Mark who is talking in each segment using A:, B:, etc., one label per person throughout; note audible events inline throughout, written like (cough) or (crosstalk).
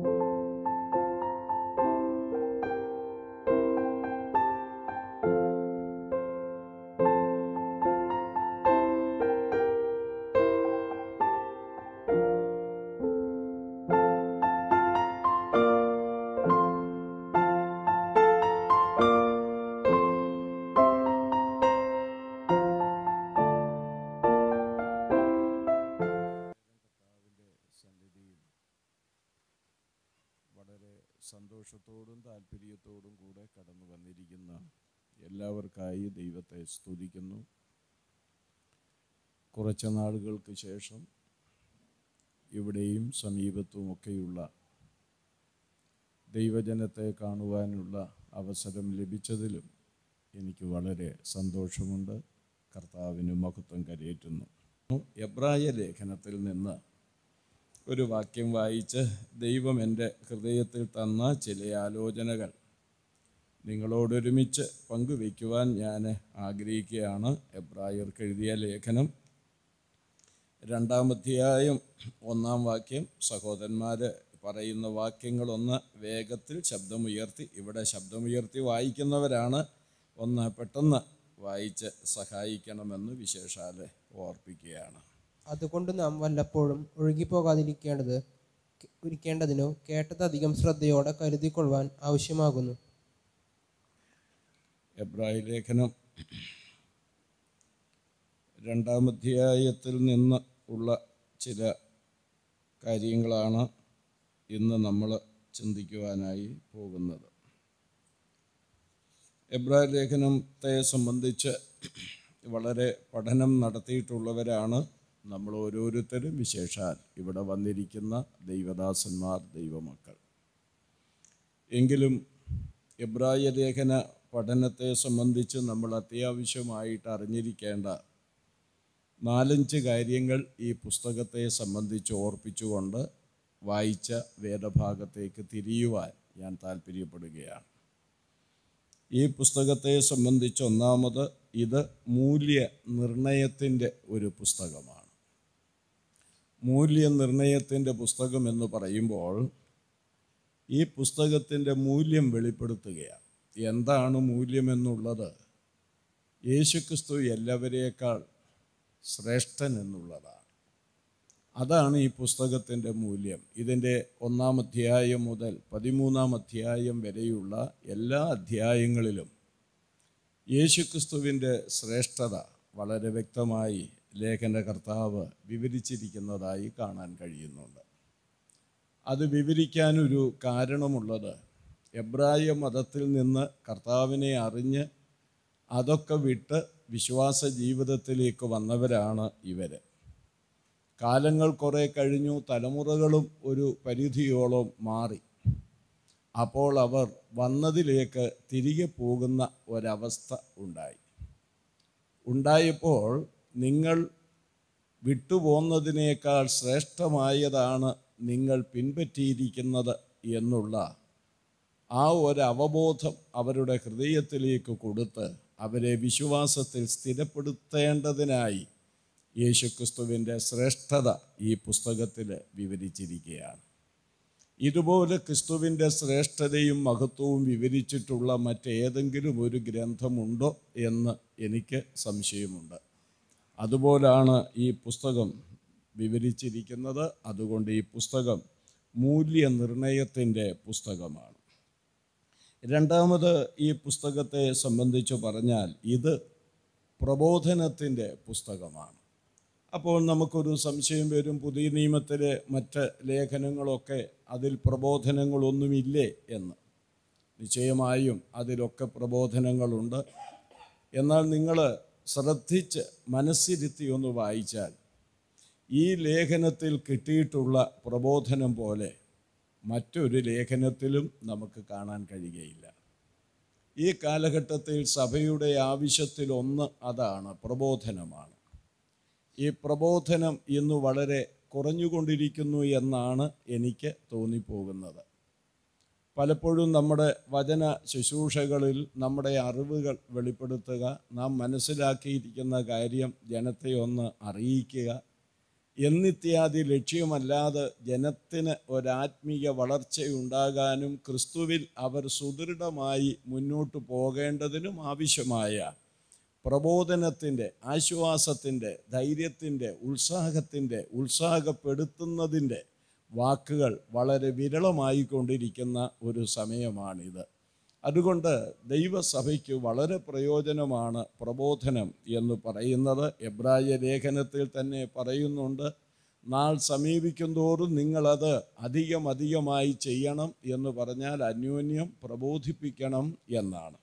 A: Thank you. എല്ലാവർക്കായി ദൈവത്തെ സ്തുതിക്കുന്നു കുറച്ച് നാളുകൾക്ക് ശേഷം ഇവിടെയും സമീപത്തുമൊക്കെയുള്ള ദൈവജനത്തെ കാണുവാനുള്ള അവസരം ലഭിച്ചതിലും എനിക്ക് വളരെ സന്തോഷമുണ്ട് കർത്താവിന് മഹത്വം കരയേറ്റുന്നു എബ്രായ ലേഖനത്തിൽ നിന്ന് ഒരു വാക്യം വായിച്ച് ദൈവം എൻ്റെ ഹൃദയത്തിൽ തന്ന ചില ആലോചനകൾ നിങ്ങളോടൊരുമിച്ച് പങ്കുവയ്ക്കുവാൻ ഞാൻ ആഗ്രഹിക്കുകയാണ് എബ്രായർ എഴുതിയ ലേഖനം രണ്ടാമധ്യായം ഒന്നാം വാക്യം സഹോദരന്മാർ പറയുന്ന വാക്യങ്ങളൊന്ന് വേഗത്തിൽ ശബ്ദമുയർത്തി ഇവിടെ ശബ്ദമുയർത്തി വായിക്കുന്നവരാണ് ഒന്ന് പെട്ടെന്ന് വായിച്ച് സഹായിക്കണമെന്ന് വിശേഷാൽ ഓർപ്പിക്കുകയാണ് അതുകൊണ്ട് നാം വല്ലപ്പോഴും ഒഴുകിപ്പോകാതിരിക്കേണ്ടത് ഇരിക്കേണ്ടതിനോ കേട്ടത് അധികം ശ്രദ്ധയോടെ കരുതിക്കൊള്ളുവാൻ ആവശ്യമാകുന്നു എബ്രായ ലേഖനം രണ്ടാമധ്യായത്തിൽ നിന്ന് ഉള്ള ചില കാര്യങ്ങളാണ് ഇന്ന് നമ്മൾ ചിന്തിക്കുവാനായി പോകുന്നത് എബ്രായ ലേഖനത്തെ സംബന്ധിച്ച് വളരെ പഠനം നടത്തിയിട്ടുള്ളവരാണ് നമ്മൾ ഓരോരുത്തരും വിശേഷാൽ ഇവിടെ വന്നിരിക്കുന്ന ദൈവദാസന്മാർ ദൈവമക്കൾ എങ്കിലും എബ്രായ ലേഖന പഠനത്തെ സംബന്ധിച്ച് നമ്മൾ അത്യാവശ്യമായിട്ട് അറിഞ്ഞിരിക്കേണ്ട നാലഞ്ച് കാര്യങ്ങൾ ഈ പുസ്തകത്തെ സംബന്ധിച്ച് ഓർപ്പിച്ചുകൊണ്ട് വായിച്ച വേദഭാഗത്തേക്ക് തിരിയുവാൻ ഞാൻ താല്പര്യപ്പെടുകയാണ് ഈ പുസ്തകത്തെ സംബന്ധിച്ച് ഒന്നാമത് ഇത് മൂല്യ ഒരു പുസ്തകമാണ് മൂല്യനിർണയത്തിൻ്റെ പുസ്തകം എന്ന് പറയുമ്പോൾ ഈ പുസ്തകത്തിൻ്റെ മൂല്യം വെളിപ്പെടുത്തുകയാണ് എന്താണ് മൂല്യമെന്നുള്ളത് യേശുക്രിസ്തു എല്ലാവരേക്കാൾ ശ്രേഷ്ഠൻ എന്നുള്ളതാണ് അതാണ് ഈ പുസ്തകത്തിൻ്റെ മൂല്യം ഇതിൻ്റെ ഒന്നാം അധ്യായം മുതൽ പതിമൂന്നാം അധ്യായം വരെയുള്ള എല്ലാ അധ്യായങ്ങളിലും യേശുക്രിസ്തുവിൻ്റെ ശ്രേഷ്ഠത വളരെ വ്യക്തമായി ലേഖന കർത്താവ് വിവരിച്ചിരിക്കുന്നതായി കാണാൻ കഴിയുന്നുണ്ട് അത് വിവരിക്കാനൊരു കാരണമുള്ളത് എബ്രായ മതത്തിൽ നിന്ന് കർത്താവിനെ അറിഞ്ഞ് അതൊക്കെ വിട്ട് വിശ്വാസ ജീവിതത്തിലേക്ക് വന്നവരാണ് ഇവർ കാലങ്ങൾ കുറേ കഴിഞ്ഞു തലമുറകളും ഒരു പരിധിയോളം മാറി അപ്പോൾ അവർ വന്നതിലേക്ക് തിരികെ പോകുന്ന ഒരവസ്ഥ ഉണ്ടായി ഉണ്ടായപ്പോൾ നിങ്ങൾ വിട്ടുപോകുന്നതിനേക്കാൾ ശ്രേഷ്ഠമായതാണ് നിങ്ങൾ പിൻപറ്റിയിരിക്കുന്നത് എന്നുള്ള ആ ഒരു അവബോധം അവരുടെ ഹൃദയത്തിലേക്ക് കൊടുത്ത് അവരെ വിശ്വാസത്തിൽ സ്ഥിരപ്പെടുത്തേണ്ടതിനായി യേശുക്രിസ്തുവിൻ്റെ ശ്രേഷ്ഠത ഈ പുസ്തകത്തിൽ വിവരിച്ചിരിക്കുകയാണ് ഇതുപോലെ ക്രിസ്തുവിൻ്റെ ശ്രേഷ്ഠതയും മഹത്വവും വിവരിച്ചിട്ടുള്ള മറ്റേതെങ്കിലും ഒരു ഗ്രന്ഥമുണ്ടോ എന്ന് എനിക്ക് സംശയമുണ്ട് അതുപോലാണ് ഈ പുസ്തകം വിവരിച്ചിരിക്കുന്നത് അതുകൊണ്ട് ഈ പുസ്തകം മൂല്യനിർണയത്തിൻ്റെ പുസ്തകമാണ് രണ്ടാമത് ഈ പുസ്തകത്തെ സംബന്ധിച്ച് പറഞ്ഞാൽ ഇത് പ്രബോധനത്തിൻ്റെ പുസ്തകമാണ് അപ്പോൾ നമുക്കൊരു സംശയം വരും പുതിയ നിയമത്തിലെ മറ്റ് ലേഖനങ്ങളൊക്കെ അതിൽ പ്രബോധനങ്ങളൊന്നുമില്ലേ എന്ന് നിശ്ചയമായും അതിലൊക്കെ പ്രബോധനങ്ങളുണ്ട് എന്നാൽ നിങ്ങൾ ശ്രദ്ധിച്ച് മനസ്സിരുത്തി ഒന്ന് വായിച്ചാൽ ഈ ലേഖനത്തിൽ കിട്ടിയിട്ടുള്ള പ്രബോധനം പോലെ മറ്റൊരു ലേഖനത്തിലും നമുക്ക് കാണാൻ കഴിയുകയില്ല ഈ കാലഘട്ടത്തിൽ സഭയുടെ ആവശ്യത്തിലൊന്ന് അതാണ് പ്രബോധനമാണ് ഈ പ്രബോധനം ഇന്ന് വളരെ കുറഞ്ഞുകൊണ്ടിരിക്കുന്നു എന്നാണ് എനിക്ക് തോന്നിപ്പോകുന്നത് പലപ്പോഴും നമ്മുടെ വചന ശുശ്രൂഷകളിൽ നമ്മുടെ അറിവുകൾ വെളിപ്പെടുത്തുക നാം മനസ്സിലാക്കിയിരിക്കുന്ന കാര്യം ജനത്തെ ഒന്ന് അറിയിക്കുക എന്നിത്യാദി ലക്ഷ്യമല്ലാതെ ജനത്തിന് ഒരാത്മീയ വളർച്ചയുണ്ടാകാനും ക്രിസ്തുവിൽ അവർ സുദൃഢമായി മുന്നോട്ട് പോകേണ്ടതിനും ആവശ്യമായ പ്രബോധനത്തിൻ്റെ ആശ്വാസത്തിൻ്റെ ധൈര്യത്തിൻ്റെ ഉത്സാഹത്തിൻ്റെ ഉത്സാഹപ്പെടുത്തുന്നതിൻ്റെ വാക്കുകൾ വളരെ വിരളമായിക്കൊണ്ടിരിക്കുന്ന ഒരു സമയമാണിത് അതുകൊണ്ട് ദൈവസഭയ്ക്ക് വളരെ പ്രയോജനമാണ് പ്രബോധനം എന്ന് പറയുന്നത് എബ്രായ ലേഖനത്തിൽ തന്നെ പറയുന്നുണ്ട് നാൾ സമീപിക്കുന്തോറും നിങ്ങളത് അധികം അധികമായി ചെയ്യണം എന്ന് പറഞ്ഞാൽ അന്യോന്യം പ്രബോധിപ്പിക്കണം എന്നാണ്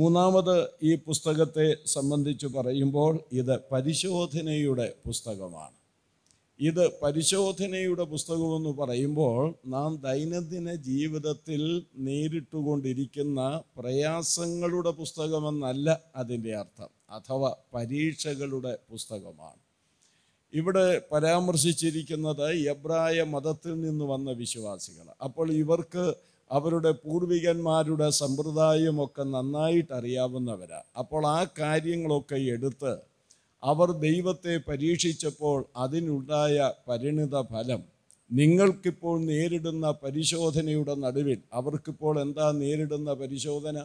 A: മൂന്നാമത് ഈ പുസ്തകത്തെ സംബന്ധിച്ച് പറയുമ്പോൾ ഇത് പരിശോധനയുടെ പുസ്തകമാണ് ഇത് പരിശോധനയുടെ പുസ്തകമെന്ന് പറയുമ്പോൾ നാം ദൈനംദിന ജീവിതത്തിൽ നേരിട്ടുകൊണ്ടിരിക്കുന്ന പ്രയാസങ്ങളുടെ പുസ്തകമെന്നല്ല അതിൻ്റെ അർത്ഥം അഥവാ പരീക്ഷകളുടെ പുസ്തകമാണ് ഇവിടെ പരാമർശിച്ചിരിക്കുന്നത് എബ്രായ മതത്തിൽ നിന്ന് വന്ന വിശ്വാസികൾ അപ്പോൾ ഇവർക്ക് അവരുടെ പൂർവികന്മാരുടെ സമ്പ്രദായമൊക്കെ നന്നായിട്ട് അറിയാവുന്നവരാണ് അപ്പോൾ ആ കാര്യങ്ങളൊക്കെ എടുത്ത് അവർ ദൈവത്തെ പരീക്ഷിച്ചപ്പോൾ അതിനുണ്ടായ പരിണിത ഫലം നിങ്ങൾക്കിപ്പോൾ നേരിടുന്ന പരിശോധനയുടെ നടുവിൽ അവർക്കിപ്പോൾ എന്താ നേരിടുന്ന പരിശോധന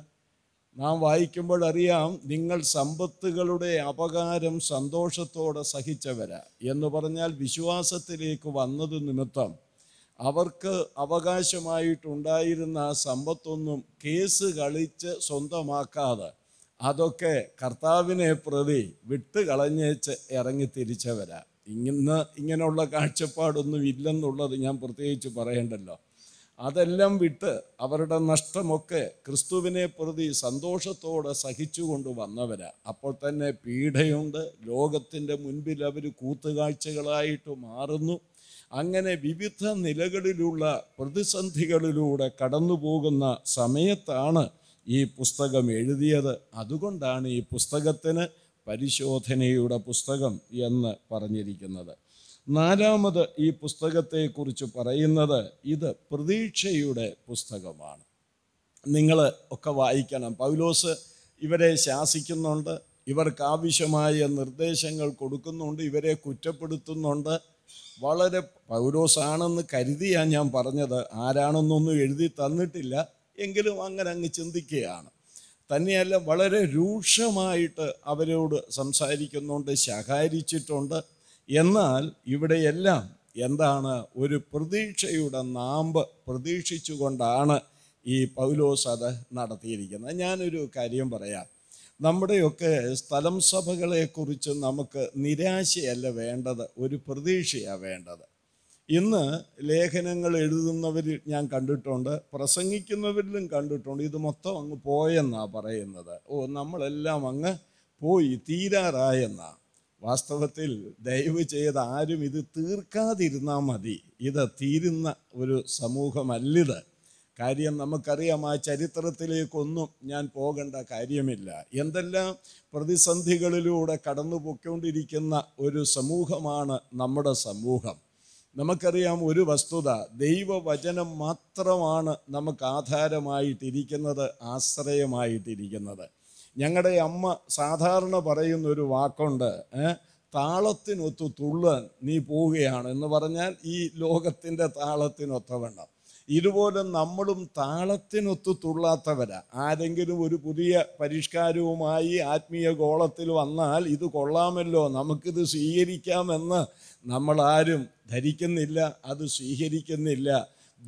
A: നാം വായിക്കുമ്പോൾ അറിയാം നിങ്ങൾ സമ്പത്തുകളുടെ അപകാരം സന്തോഷത്തോടെ സഹിച്ചവരാ എന്ന് പറഞ്ഞാൽ വിശ്വാസത്തിലേക്ക് വന്നത് നിമിത്തം അവർക്ക് അവകാശമായിട്ടുണ്ടായിരുന്ന ആ സമ്പത്തൊന്നും കേസ് കളിച്ച് സ്വന്തമാക്കാതെ അതൊക്കെ കർത്താവിനെ പ്രതി വിട്ട് കളഞ്ഞേച്ച് ഇറങ്ങി തിരിച്ചവരാ ഇന്ന് ഇങ്ങനെയുള്ള കാഴ്ചപ്പാടൊന്നും ഇല്ലെന്നുള്ളത് ഞാൻ പ്രത്യേകിച്ച് പറയണ്ടല്ലോ അതെല്ലാം വിട്ട് അവരുടെ നഷ്ടമൊക്കെ ക്രിസ്തുവിനെ പ്രതി സന്തോഷത്തോടെ സഹിച്ചുകൊണ്ട് വന്നവരാ അപ്പോൾ തന്നെ പീഡയുണ്ട് ലോകത്തിൻ്റെ മുൻപിൽ അവർ കൂത്തുകാഴ്ചകളായിട്ട് മാറുന്നു അങ്ങനെ വിവിധ നിലകളിലുള്ള പ്രതിസന്ധികളിലൂടെ കടന്നു പോകുന്ന സമയത്താണ് ഈ പുസ്തകം എഴുതിയത് അതുകൊണ്ടാണ് ഈ പുസ്തകത്തിന് പരിശോധനയുടെ പുസ്തകം എന്ന് പറഞ്ഞിരിക്കുന്നത് നാലാമത് ഈ പുസ്തകത്തെക്കുറിച്ച് പറയുന്നത് ഇത് പ്രതീക്ഷയുടെ പുസ്തകമാണ് നിങ്ങൾ ഒക്കെ വായിക്കണം പൗലോസ് ഇവരെ ശാസിക്കുന്നുണ്ട് ഇവർക്ക് ആവശ്യമായ നിർദ്ദേശങ്ങൾ കൊടുക്കുന്നുണ്ട് ഇവരെ കുറ്റപ്പെടുത്തുന്നുണ്ട് വളരെ പൗരോസാണെന്ന് കരുതിയാണ് ഞാൻ പറഞ്ഞത് ആരാണെന്നൊന്നും എഴുതി തന്നിട്ടില്ല എങ്കിലും അങ്ങനെ അങ്ങ് ചിന്തിക്കുകയാണ് തന്നെയല്ല വളരെ രൂക്ഷമായിട്ട് അവരോട് സംസാരിക്കുന്നുണ്ട് ശകാരിച്ചിട്ടുണ്ട് എന്നാൽ ഇവിടെയെല്ലാം എന്താണ് ഒരു പ്രതീക്ഷയുടെ നാമ്പ് പ്രതീക്ഷിച്ചുകൊണ്ടാണ് ഈ പൗലോസ് അത് നടത്തിയിരിക്കുന്നത് ഞാനൊരു കാര്യം പറയാം നമ്മുടെയൊക്കെ സ്ഥലം സഭകളെക്കുറിച്ച് നമുക്ക് നിരാശയല്ല വേണ്ടത് ഒരു പ്രതീക്ഷയാണ് വേണ്ടത് ഇന്ന് ലേഖനങ്ങൾ എഴുതുന്നവർ ഞാൻ കണ്ടിട്ടുണ്ട് പ്രസംഗിക്കുന്നവരിലും കണ്ടിട്ടുണ്ട് ഇത് മൊത്തം അങ്ങ് പോയെന്നാണ് പറയുന്നത് ഓ നമ്മളെല്ലാം അങ്ങ് പോയി തീരാറായെന്നാ വാസ്തവത്തിൽ ദയവ് ചെയ്ത് ആരും ഇത് തീർക്കാതിരുന്നാൽ മതി ഇത് തീരുന്ന ഒരു സമൂഹമല്ലിത് കാര്യം നമുക്കറിയാം ആ ചരിത്രത്തിലേക്കൊന്നും ഞാൻ പോകേണ്ട കാര്യമില്ല എന്തെല്ലാം പ്രതിസന്ധികളിലൂടെ കടന്നു പൊയ്ക്കൊണ്ടിരിക്കുന്ന ഒരു സമൂഹമാണ് നമ്മുടെ സമൂഹം നമുക്കറിയാം ഒരു വസ്തുത ദൈവവചനം മാത്രമാണ് നമുക്ക് ആധാരമായിട്ടിരിക്കുന്നത് ആശ്രയമായിട്ടിരിക്കുന്നത് ഞങ്ങളുടെ അമ്മ സാധാരണ പറയുന്ന ഒരു വാക്കുണ്ട് താളത്തിനൊത്തു തുള്ള നീ പോവുകയാണ് എന്ന് പറഞ്ഞാൽ ഈ ലോകത്തിൻ്റെ താളത്തിനൊത്തവണ്ണം ഇതുപോലെ നമ്മളും താളത്തിനൊത്തു തുള്ളാത്തവരാ ആരെങ്കിലും ഒരു പുതിയ പരിഷ്കാരവുമായി ആത്മീയ ഗോളത്തിൽ വന്നാൽ ഇത് കൊള്ളാമല്ലോ നമുക്കിത് സ്വീകരിക്കാമെന്ന് നമ്മളാരും ധരിക്കുന്നില്ല അത് സ്വീകരിക്കുന്നില്ല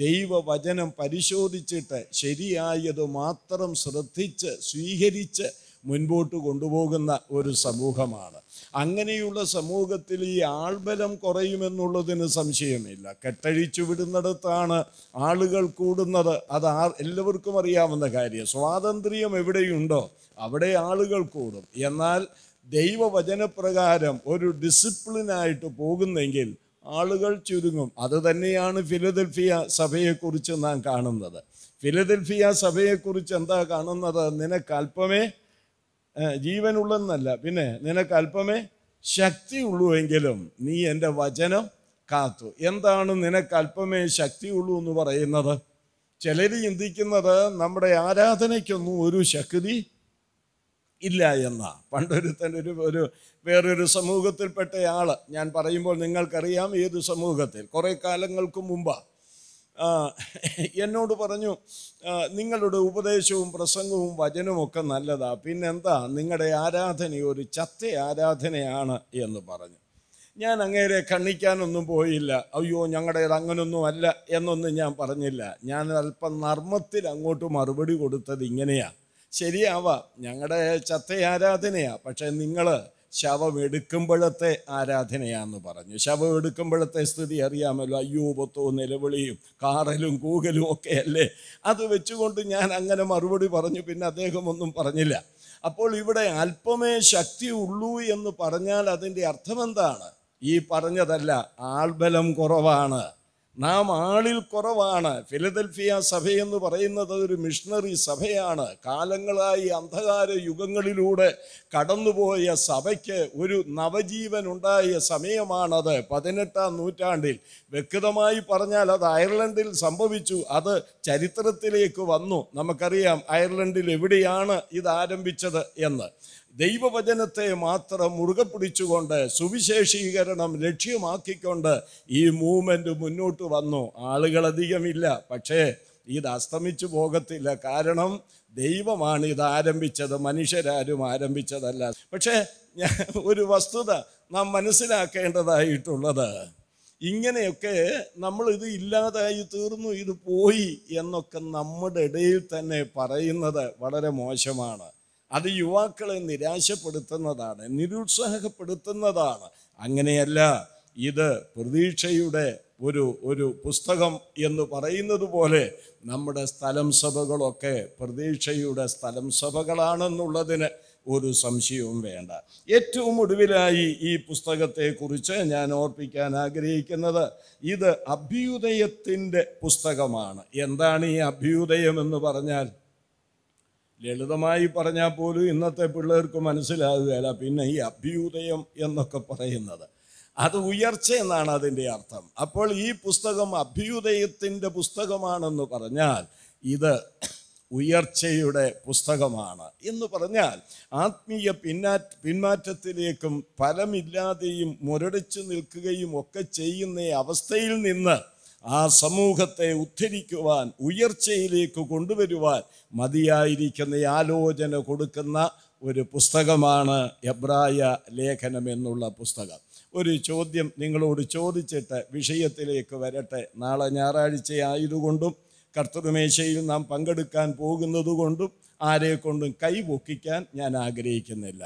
A: ദൈവവചനം പരിശോധിച്ചിട്ട് ശരിയായത് മാത്രം ശ്രദ്ധിച്ച് സ്വീകരിച്ച് മുൻപോട്ട് കൊണ്ടുപോകുന്ന ഒരു സമൂഹമാണ് അങ്ങനെയുള്ള സമൂഹത്തിൽ ഈ ആൾബലം കുറയുമെന്നുള്ളതിന് സംശയമില്ല കെട്ടഴിച്ചു വിടുന്നിടത്താണ് ആളുകൾ കൂടുന്നത് അത് ആ എല്ലാവർക്കും അറിയാവുന്ന കാര്യം സ്വാതന്ത്ര്യം എവിടെയുണ്ടോ അവിടെ ആളുകൾ കൂടും എന്നാൽ ദൈവവചനപ്രകാരം ഒരു ഡിസിപ്ലിനായിട്ട് പോകുന്നെങ്കിൽ ആളുകൾ ചുരുങ്ങും അത് തന്നെയാണ് ഫിലദൽഫിയ സഭയെക്കുറിച്ച് നാം കാണുന്നത് ഫിലദൽഫിയ സഭയെക്കുറിച്ച് എന്താ കാണുന്നത് നിനക്കല്പമേ ജീവനുള്ളെന്നല്ല പിന്നെ നിനക്കല്പമേ ശക്തിയുള്ളൂവെങ്കിലും നീ എൻ്റെ വചനം കാത്തു എന്താണ് നിനക്കല്പമേ ഉള്ളൂ എന്ന് പറയുന്നത് ചിലർ ചിന്തിക്കുന്നത് നമ്മുടെ ആരാധനയ്ക്കൊന്നും ഒരു ശക്തി ഇല്ല എന്ന പണ്ടൊരുത്തൻ ഒരു ഒരു വേറൊരു സമൂഹത്തിൽപ്പെട്ടയാൾ ഞാൻ പറയുമ്പോൾ നിങ്ങൾക്കറിയാം ഏത് സമൂഹത്തിൽ കുറേ കാലങ്ങൾക്ക് മുമ്പ് എന്നോട് പറഞ്ഞു നിങ്ങളുടെ ഉപദേശവും പ്രസംഗവും വചനവും ഒക്കെ നല്ലതാ പിന്നെന്താ നിങ്ങളുടെ ആരാധന ഒരു ചത്ത ആരാധനയാണ് എന്ന് പറഞ്ഞു ഞാൻ അങ്ങേരെ കണ്ണിക്കാനൊന്നും പോയില്ല അയ്യോ ഞങ്ങളുടേത് അങ്ങനൊന്നും അല്ല എന്നൊന്നും ഞാൻ പറഞ്ഞില്ല ഞാൻ അല്പം നർമ്മത്തിൽ അങ്ങോട്ട് മറുപടി കൊടുത്തത് ഇങ്ങനെയാണ് ശരിയാവാം ഞങ്ങളുടെ ചത്ത ആരാധനയാ പക്ഷേ നിങ്ങൾ ശവം എടുക്കുമ്പോഴത്തെ ആരാധനയാന്ന് പറഞ്ഞു ശവം എടുക്കുമ്പോഴത്തെ സ്ഥിതി അറിയാമല്ലോ അയ്യോ അയ്യൂപത്തവും നിലവിളിയും കാറലും കൂകലും ഒക്കെ അല്ലേ അത് വെച്ചുകൊണ്ട് ഞാൻ അങ്ങനെ മറുപടി പറഞ്ഞു പിന്നെ അദ്ദേഹം ഒന്നും പറഞ്ഞില്ല അപ്പോൾ ഇവിടെ അല്പമേ ശക്തി ഉള്ളൂ എന്ന് പറഞ്ഞാൽ അതിൻ്റെ അർത്ഥമെന്താണ് ഈ പറഞ്ഞതല്ല ആൾബലം കുറവാണ് നാം ആളിൽ കുറവാണ് ഫിലദൽഫിയ എന്ന് പറയുന്നത് ഒരു മിഷണറി സഭയാണ് കാലങ്ങളായി അന്ധകാര യുഗങ്ങളിലൂടെ കടന്നുപോയ സഭയ്ക്ക് ഒരു നവജീവൻ ഉണ്ടായ സമയമാണത് പതിനെട്ടാം നൂറ്റാണ്ടിൽ വ്യക്തമായി പറഞ്ഞാൽ അത് അയർലൻഡിൽ സംഭവിച്ചു അത് ചരിത്രത്തിലേക്ക് വന്നു നമുക്കറിയാം അയർലൻഡിൽ എവിടെയാണ് ഇത് ആരംഭിച്ചത് എന്ന് ദൈവവചനത്തെ മാത്രം മുറുകെ പിടിച്ചുകൊണ്ട് സുവിശേഷീകരണം ലക്ഷ്യമാക്കിക്കൊണ്ട് ഈ മൂവ്മെൻ്റ് മുന്നോട്ട് വന്നു ആളുകളധികമില്ല പക്ഷേ ഇത് അസ്തമിച്ചു പോകത്തില്ല കാരണം ദൈവമാണ് ഇത് ആരംഭിച്ചത് മനുഷ്യരാരും ആരംഭിച്ചതല്ല പക്ഷേ ഒരു വസ്തുത നാം മനസ്സിലാക്കേണ്ടതായിട്ടുള്ളത് ഇങ്ങനെയൊക്കെ നമ്മൾ ഇത് ഇല്ലാതായി തീർന്നു ഇത് പോയി എന്നൊക്കെ നമ്മുടെ ഇടയിൽ തന്നെ പറയുന്നത് വളരെ മോശമാണ് അത് യുവാക്കളെ നിരാശപ്പെടുത്തുന്നതാണ് നിരുത്സാഹപ്പെടുത്തുന്നതാണ് അങ്ങനെയല്ല ഇത് പ്രതീക്ഷയുടെ ഒരു ഒരു പുസ്തകം എന്ന് പറയുന്നത് പോലെ നമ്മുടെ സ്ഥലം സഭകളൊക്കെ പ്രതീക്ഷയുടെ സ്ഥലം സഭകളാണെന്നുള്ളതിന് ഒരു സംശയവും വേണ്ട ഏറ്റവും ഒടുവിലായി ഈ പുസ്തകത്തെക്കുറിച്ച് ഞാൻ ഓർപ്പിക്കാൻ ആഗ്രഹിക്കുന്നത് ഇത് അഭ്യുദയത്തിൻ്റെ പുസ്തകമാണ് എന്താണ് ഈ അഭ്യുദയം എന്ന് പറഞ്ഞാൽ ലളിതമായി പറഞ്ഞാൽ പോലും ഇന്നത്തെ പിള്ളേർക്ക് മനസ്സിലാകുകയില്ല പിന്നെ ഈ അഭ്യുദയം എന്നൊക്കെ പറയുന്നത് അത് ഉയർച്ച എന്നാണ് അതിൻ്റെ അർത്ഥം അപ്പോൾ ഈ പുസ്തകം അഭ്യുദയത്തിൻ്റെ പുസ്തകമാണെന്ന് പറഞ്ഞാൽ ഇത് ഉയർച്ചയുടെ പുസ്തകമാണ് എന്ന് പറഞ്ഞാൽ ആത്മീയ പിന്നാ പിന്മാറ്റത്തിലേക്കും ഫലമില്ലാതെയും മുരടിച്ചു നിൽക്കുകയും ഒക്കെ ചെയ്യുന്ന അവസ്ഥയിൽ നിന്ന് ആ സമൂഹത്തെ ഉദ്ധരിക്കുവാൻ ഉയർച്ചയിലേക്ക് കൊണ്ടുവരുവാൻ മതിയായിരിക്കുന്ന ആലോചന കൊടുക്കുന്ന ഒരു പുസ്തകമാണ് എബ്രായ ലേഖനം എന്നുള്ള പുസ്തകം ഒരു ചോദ്യം നിങ്ങളോട് ചോദിച്ചിട്ട് വിഷയത്തിലേക്ക് വരട്ടെ നാളെ ഞായറാഴ്ച ആയതുകൊണ്ടും കർത്തൃമേശയിൽ നാം പങ്കെടുക്കാൻ പോകുന്നതുകൊണ്ടും ആരെക്കൊണ്ടും കൈ പൊക്കിക്കാൻ ഞാൻ ആഗ്രഹിക്കുന്നില്ല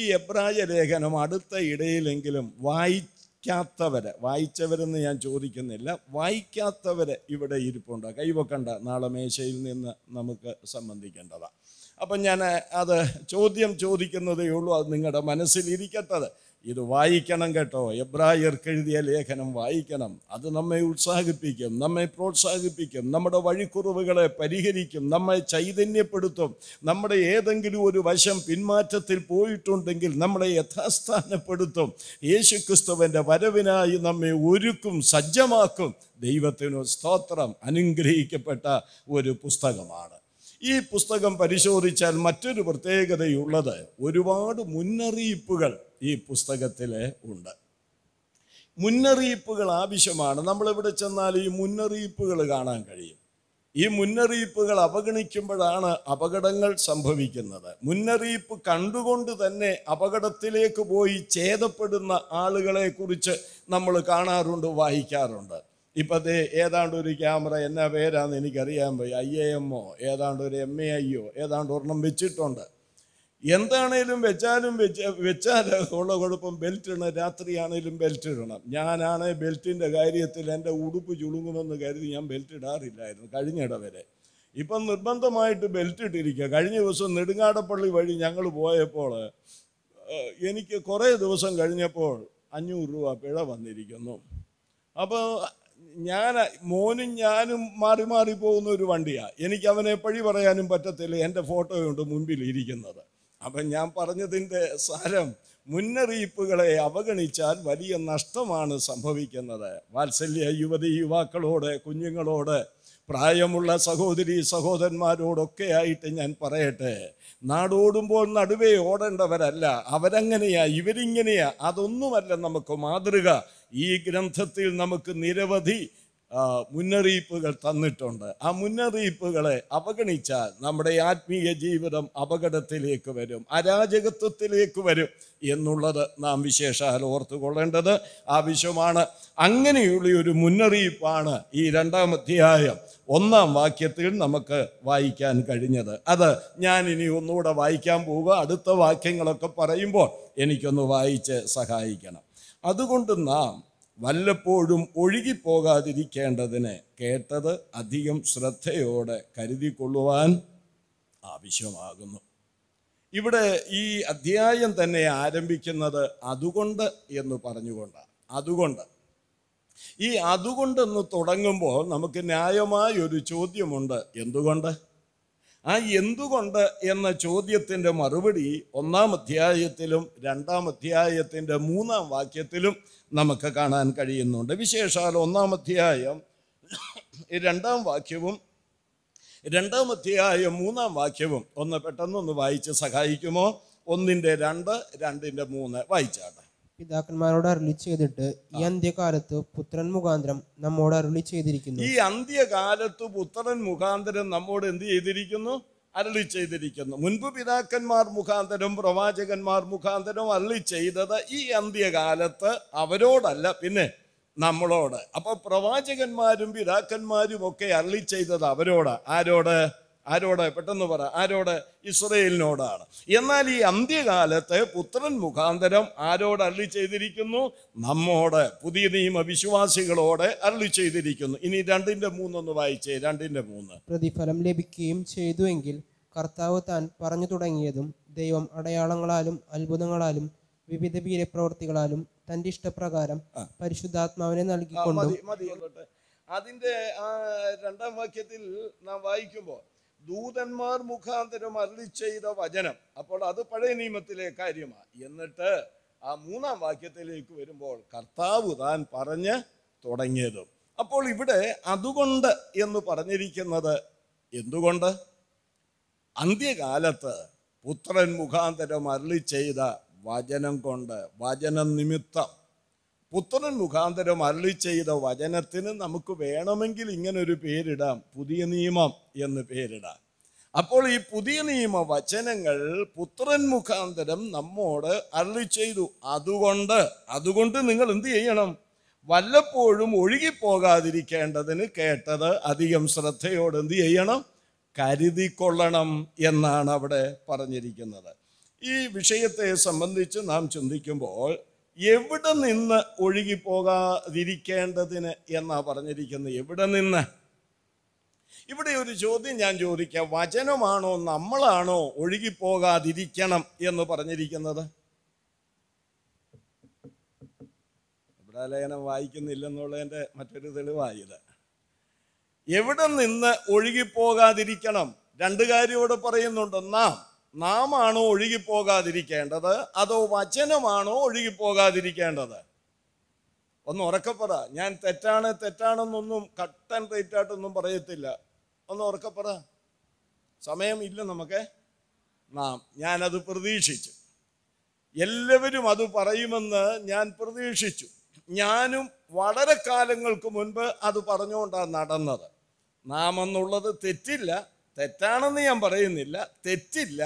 A: ഈ എബ്രായ ലേഖനം അടുത്ത ഇടയിലെങ്കിലും വായിക്കാത്തവരെ വായിച്ചവരെന്ന് ഞാൻ ചോദിക്കുന്നില്ല വായിക്കാത്തവരെ ഇവിടെ ഇരിപ്പുണ്ട് കൈവക്കണ്ട നാളെ മേശയിൽ നിന്ന് നമുക്ക് സംബന്ധിക്കേണ്ടതാണ് അപ്പം ഞാൻ അത് ചോദ്യം ചോദിക്കുന്നതേ ഉള്ളൂ അത് നിങ്ങളുടെ മനസ്സിൽ ഇത് വായിക്കണം കേട്ടോ എബ്രായർക്ക് എഴുതിയ ലേഖനം വായിക്കണം അത് നമ്മെ ഉത്സാഹിപ്പിക്കും നമ്മെ പ്രോത്സാഹിപ്പിക്കും നമ്മുടെ വഴിക്കുറവുകളെ പരിഹരിക്കും നമ്മെ ചൈതന്യപ്പെടുത്തും നമ്മുടെ ഏതെങ്കിലും ഒരു വശം പിന്മാറ്റത്തിൽ പോയിട്ടുണ്ടെങ്കിൽ നമ്മളെ യഥാസ്ഥാനപ്പെടുത്തും യേശുക്രിസ്തുവിൻ്റെ വരവിനായി നമ്മെ ഒരുക്കും സജ്ജമാക്കും ദൈവത്തിനു സ്തോത്രം അനുഗ്രഹിക്കപ്പെട്ട ഒരു പുസ്തകമാണ് ഈ പുസ്തകം പരിശോധിച്ചാൽ മറ്റൊരു പ്രത്യേകതയുള്ളത് ഒരുപാട് മുന്നറിയിപ്പുകൾ ഈ പുസ്തകത്തിൽ ഉണ്ട് മുന്നറിയിപ്പുകൾ ആവശ്യമാണ് നമ്മൾ ഇവിടെ ചെന്നാൽ ഈ മുന്നറിയിപ്പുകൾ കാണാൻ കഴിയും ഈ മുന്നറിയിപ്പുകൾ അവഗണിക്കുമ്പോഴാണ് അപകടങ്ങൾ സംഭവിക്കുന്നത് മുന്നറിയിപ്പ് കണ്ടുകൊണ്ട് തന്നെ അപകടത്തിലേക്ക് പോയി ഛേദപ്പെടുന്ന ആളുകളെ കുറിച്ച് നമ്മൾ കാണാറുണ്ട് വായിക്കാറുണ്ട് ഇപ്പം ദേ ഏതാണ്ട് ഒരു ക്യാമറ എന്നാ പേരാന്ന് എനിക്കറിയാൻ പോയി ഐ എ എമ്മോ ഏതാണ്ട് ഒരു എം എ ഒ ഏതാണ്ട് ഒരെണ്ണം വെച്ചിട്ടുണ്ട് എന്താണേലും വെച്ചാലും വെച്ച വെച്ചാൽ ഉള്ള കുഴപ്പം ബെൽറ്റ് ഇടണം രാത്രിയാണേലും ബെൽറ്റ് ഇടണം ഞാനാണ് ബെൽറ്റിൻ്റെ കാര്യത്തിൽ എൻ്റെ ഉടുപ്പ് ചുളുങ്ങുമെന്ന് കരുതി ഞാൻ ബെൽറ്റ് ഇടാറില്ലായിരുന്നു കഴിഞ്ഞിട വരെ ഇപ്പം നിർബന്ധമായിട്ട് ബെൽറ്റ് ഇട്ടിരിക്കുക കഴിഞ്ഞ ദിവസം നെടുങ്ങാടപ്പള്ളി വഴി ഞങ്ങൾ പോയപ്പോൾ എനിക്ക് കുറേ ദിവസം കഴിഞ്ഞപ്പോൾ അഞ്ഞൂറ് രൂപ പിഴ വന്നിരിക്കുന്നു അപ്പോൾ ഞാൻ മോനും ഞാനും മാറി മാറി പോകുന്ന ഒരു വണ്ടിയാണ് എനിക്ക് അവനെ പഴി പറയാനും പറ്റത്തില്ല എൻ്റെ ഫോട്ടോയുണ്ട് മുൻപിൽ ഇരിക്കുന്നത് അപ്പൊ ഞാൻ പറഞ്ഞതിൻ്റെ സാരം മുന്നറിയിപ്പുകളെ അവഗണിച്ചാൽ വലിയ നഷ്ടമാണ് സംഭവിക്കുന്നത് വാത്സല്യ യുവതി യുവാക്കളോട് കുഞ്ഞുങ്ങളോട് പ്രായമുള്ള സഹോദരി സഹോദരന്മാരോടൊക്കെ ആയിട്ട് ഞാൻ പറയട്ടെ നാടോടുമ്പോൾ നടുവേ ഓടേണ്ടവരല്ല അവരങ്ങനെയാ ഇവരിങ്ങനെയാ അതൊന്നുമല്ല നമുക്ക് മാതൃക ഈ ഗ്രന്ഥത്തിൽ നമുക്ക് നിരവധി മുന്നറിയിപ്പുകൾ തന്നിട്ടുണ്ട് ആ മുന്നറിയിപ്പുകളെ അവഗണിച്ചാൽ നമ്മുടെ ആത്മീയ ജീവിതം അപകടത്തിലേക്ക് വരും അരാജകത്വത്തിലേക്ക് വരും എന്നുള്ളത് നാം വിശേഷാൽ ഓർത്തുകൊള്ളേണ്ടത് ആവശ്യമാണ് അങ്ങനെയുള്ള ഒരു മുന്നറിയിപ്പാണ് ഈ രണ്ടാം അധ്യായം ഒന്നാം വാക്യത്തിൽ നമുക്ക് വായിക്കാൻ കഴിഞ്ഞത് അത് ഞാൻ ഇനി ഒന്നുകൂടെ വായിക്കാൻ പോവുക അടുത്ത വാക്യങ്ങളൊക്കെ പറയുമ്പോൾ എനിക്കൊന്ന് വായിച്ച് സഹായിക്കണം അതുകൊണ്ട് നാം വല്ലപ്പോഴും ഒഴുകിപ്പോകാതിരിക്കേണ്ടതിന് കേട്ടത് അധികം ശ്രദ്ധയോടെ കരുതിക്കൊള്ളുവാൻ ആവശ്യമാകുന്നു ഇവിടെ ഈ അധ്യായം തന്നെ ആരംഭിക്കുന്നത് അതുകൊണ്ട് എന്ന് പറഞ്ഞുകൊണ്ടാണ് അതുകൊണ്ട് ഈ അതുകൊണ്ടെന്ന് തുടങ്ങുമ്പോൾ നമുക്ക് ന്യായമായ ഒരു ചോദ്യമുണ്ട് എന്തുകൊണ്ട് ആ എന്തുകൊണ്ട് എന്ന ചോദ്യത്തിൻ്റെ മറുപടി ഒന്നാം അധ്യായത്തിലും രണ്ടാം അധ്യായത്തിൻ്റെ മൂന്നാം വാക്യത്തിലും നമുക്ക് കാണാൻ കഴിയുന്നുണ്ട് വിശേഷാൽ ഒന്നാം അധ്യായം രണ്ടാം വാക്യവും രണ്ടാം അധ്യായം മൂന്നാം വാക്യവും ഒന്ന് പെട്ടെന്നൊന്ന് വായിച്ച് സഹായിക്കുമോ ഒന്നിൻ്റെ രണ്ട് രണ്ടിൻ്റെ മൂന്ന് വായിച്ചാട്ടെ പിതാക്കന്മാരോട് അരുളി ചെയ്തിട്ട് ഈ അന്ത്യകാലത്ത് പുത്രൻ മുഖാന്തരം നമ്മോട് അരുളി ചെയ്തിരിക്കുന്നു ഈ അന്ത്യകാലത്ത് പുത്രൻ മുഖാന്തരം നമ്മോട് എന്ത് ചെയ്തിരിക്കുന്നു അരളി ചെയ്തിരിക്കുന്നു മുൻപ് പിതാക്കന്മാർ മുഖാന്തരം പ്രവാചകന്മാർ മുഖാന്തരം അരളി ചെയ്തത് ഈ അന്ത്യകാലത്ത് അവരോടല്ല പിന്നെ നമ്മളോട് അപ്പൊ പ്രവാചകന്മാരും പിതാക്കന്മാരും ഒക്കെ അരളി ചെയ്തത് അവരോട് ആരോട് ആരോട് പെട്ടെന്ന് പറ ആരോട് ഇസ്രയേലിനോടാണ് എന്നാൽ ഈ അന്ത്യകാലത്ത് പുത്രൻ മുഖാന്തരം ആരോട് അരളി ചെയ്തിരിക്കുന്നു നമ്മോട് പുതിയ നിയമ വിശ്വാസികളോട് അരളി ചെയ്തിരിക്കുന്നു ഇനി രണ്ടിന്റെ മൂന്നൊന്ന് വായിച്ചേ രണ്ടിന്റെ മൂന്ന് പ്രതിഫലം ലഭിക്കുകയും ചെയ്തുവെങ്കിൽ കർത്താവ് താൻ പറഞ്ഞു തുടങ്ങിയതും ദൈവം അടയാളങ്ങളാലും അത്ഭുതങ്ങളാലും വിവിധ വീരപ്രവർത്തികളാലും തന്റെ ഇഷ്ടപ്രകാരം പരിശുദ്ധാത്മാവിനെ നൽകിക്കൊണ്ട് അതിന്റെ ആ രണ്ടാം വാക്യത്തിൽ നാം വായിക്കുമ്പോൾ ദൂതന്മാർ മുഖാന്തരം അരളി ചെയ്ത വചനം അപ്പോൾ അത് പഴയ നിയമത്തിലെ കാര്യമാണ് എന്നിട്ട് ആ മൂന്നാം വാക്യത്തിലേക്ക് വരുമ്പോൾ കർത്താവ് താൻ പറഞ്ഞ് തുടങ്ങിയതും അപ്പോൾ ഇവിടെ അതുകൊണ്ട് എന്ന് പറഞ്ഞിരിക്കുന്നത് എന്തുകൊണ്ട് അന്ത്യകാലത്ത് പുത്രൻ മുഖാന്തരം അരളി ചെയ്ത വചനം കൊണ്ട് വചനം നിമിത്തം പുത്രൻ മുഖാന്തരം അരളി ചെയ്ത വചനത്തിന് നമുക്ക് വേണമെങ്കിൽ ഇങ്ങനെ ഒരു പേരിടാം പുതിയ നിയമം എന്ന് പേരിടാം അപ്പോൾ ഈ പുതിയ നിയമ വചനങ്ങൾ പുത്രൻ മുഖാന്തരം നമ്മോട് അരളി ചെയ്തു അതുകൊണ്ട് അതുകൊണ്ട് നിങ്ങൾ എന്ത് ചെയ്യണം വല്ലപ്പോഴും ഒഴുകിപ്പോകാതിരിക്കേണ്ടതിന് കേട്ടത് അധികം ശ്രദ്ധയോടെ എന്ത് ചെയ്യണം കരുതിക്കൊള്ളണം എന്നാണ് അവിടെ പറഞ്ഞിരിക്കുന്നത് ഈ വിഷയത്തെ സംബന്ധിച്ച് നാം ചിന്തിക്കുമ്പോൾ എവിടെ നിന്ന് ഒഴുകിപ്പോകാതിരിക്കേണ്ടതിന് എന്നാ പറഞ്ഞിരിക്കുന്നത് എവിടെ നിന്ന് ഇവിടെ ഒരു ചോദ്യം ഞാൻ ചോദിക്കാം വചനമാണോ നമ്മളാണോ ഒഴുകിപ്പോകാതിരിക്കണം എന്ന് പറഞ്ഞിരിക്കുന്നത് ഇവിടെ ലേഖനം വായിക്കുന്നില്ലെന്നുള്ളതിൻ്റെ മറ്റൊരു തെളിവായത് എവിടെ നിന്ന് ഒഴുകിപ്പോകാതിരിക്കണം രണ്ട് കാര്യം ഇവിടെ പറയുന്നുണ്ട് ഒന്നാം നാം ആണോ ഒഴുകിപ്പോകാതിരിക്കേണ്ടത് അതോ വചനമാണോ ഒഴുകിപ്പോകാതിരിക്കേണ്ടത് ഒന്ന് ഉറക്കപ്പെട ഞാൻ തെറ്റാണ് തെറ്റാണെന്നൊന്നും കട്ടൻ റേറ്റ് പറയത്തില്ല ഒന്ന് ഉറക്കപ്പെട സമയം ഇല്ല നമുക്ക് നാം ഞാനത് പ്രതീക്ഷിച്ചു എല്ലാവരും അത് പറയുമെന്ന് ഞാൻ പ്രതീക്ഷിച്ചു ഞാനും വളരെ കാലങ്ങൾക്ക് മുൻപ് അത് പറഞ്ഞുകൊണ്ടാണ് നടന്നത് നാം എന്നുള്ളത് തെറ്റില്ല തെറ്റാണെന്ന് ഞാൻ പറയുന്നില്ല തെറ്റില്ല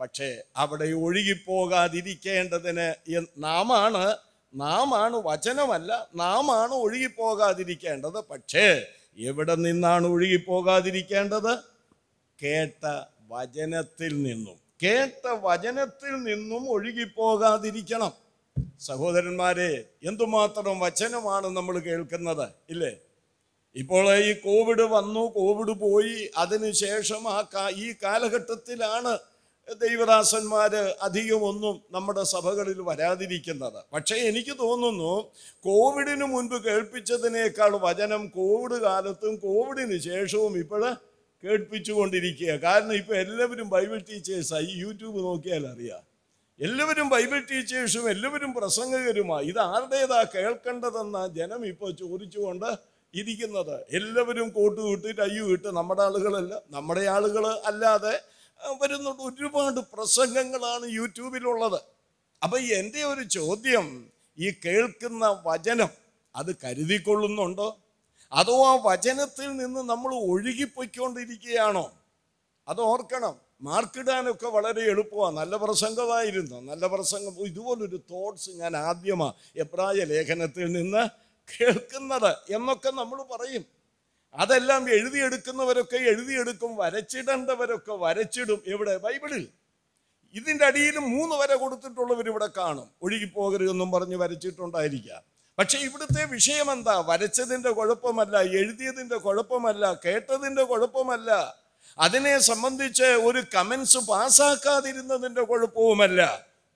A: പക്ഷേ അവിടെ ഒഴുകിപ്പോകാതിരിക്കേണ്ടതിന് നാമാണ് നാമാണ് വചനമല്ല നാമാണ് ഒഴുകിപ്പോകാതിരിക്കേണ്ടത് പക്ഷേ എവിടെ നിന്നാണ് ഒഴുകിപ്പോകാതിരിക്കേണ്ടത് കേട്ട വചനത്തിൽ നിന്നും കേട്ട വചനത്തിൽ നിന്നും ഒഴുകിപ്പോകാതിരിക്കണം സഹോദരന്മാരെ എന്തുമാത്രം വചനമാണ് നമ്മൾ കേൾക്കുന്നത് ഇല്ലേ ഇപ്പോൾ ഈ കോവിഡ് വന്നു കോവിഡ് പോയി അതിനുശേഷം ആ ഈ കാലഘട്ടത്തിലാണ് ദൈവദാസന്മാർ അധികമൊന്നും നമ്മുടെ സഭകളിൽ വരാതിരിക്കുന്നത് പക്ഷേ എനിക്ക് തോന്നുന്നു കോവിഡിന് മുൻപ് കേൾപ്പിച്ചതിനേക്കാൾ വചനം കോവിഡ് കാലത്തും കോവിഡിന് ശേഷവും ഇപ്പോൾ കേൾപ്പിച്ചുകൊണ്ടിരിക്കുക കാരണം ഇപ്പോൾ എല്ലാവരും ബൈബിൾ ടീച്ചേഴ്സായി യൂട്യൂബ് നോക്കിയാൽ അറിയാം എല്ലാവരും ബൈബിൾ ടീച്ചേഴ്സും എല്ലാവരും പ്രസംഗകരുമാണ് ഇത് ആരുടേതാ കേൾക്കേണ്ടതെന്ന ജനം ഇപ്പോൾ ചോദിച്ചുകൊണ്ട് ഇരിക്കുന്നത് എല്ലാവരും കോട്ട് വിട്ട് ടൈ വിട്ട് നമ്മുടെ ആളുകളല്ല നമ്മുടെ ആളുകൾ അല്ലാതെ വരുന്നുണ്ട് ഒരുപാട് പ്രസംഗങ്ങളാണ് യൂട്യൂബിലുള്ളത് അപ്പം എൻ്റെ ഒരു ചോദ്യം ഈ കേൾക്കുന്ന വചനം അത് കരുതിക്കൊള്ളുന്നുണ്ടോ അതോ ആ വചനത്തിൽ നിന്ന് നമ്മൾ ഒഴുകിപ്പോയിക്കൊണ്ടിരിക്കുകയാണോ അത് ഓർക്കണം മാർക്കിടാനൊക്കെ വളരെ എളുപ്പമാണ് നല്ല പ്രസംഗമായിരുന്നു നല്ല പ്രസംഗം ഇതുപോലൊരു തോട്ട്സ് ഞാൻ ആദ്യമാണ് എബ്രായ ലേഖനത്തിൽ നിന്ന് കേൾക്കുന്നത് എന്നൊക്കെ നമ്മൾ പറയും അതെല്ലാം എഴുതിയെടുക്കുന്നവരൊക്കെ എഴുതിയെടുക്കും വരച്ചിടേണ്ടവരൊക്കെ വരച്ചിടും എവിടെ ബൈബിളിൽ ഇതിൻ്റെ അടിയിൽ മൂന്ന് വര കൊടുത്തിട്ടുള്ളവർ ഇവിടെ കാണും ഒഴുകിപ്പോകരുതെന്നും പറഞ്ഞ് വരച്ചിട്ടുണ്ടായിരിക്കാം പക്ഷെ ഇവിടുത്തെ വിഷയം എന്താ വരച്ചതിൻ്റെ കുഴപ്പമല്ല എഴുതിയതിൻ്റെ കുഴപ്പമല്ല കേട്ടതിൻ്റെ കുഴപ്പമല്ല അതിനെ സംബന്ധിച്ച് ഒരു കമൻസ് പാസ്സാക്കാതിരുന്നതിൻ്റെ കുഴപ്പവുമല്ല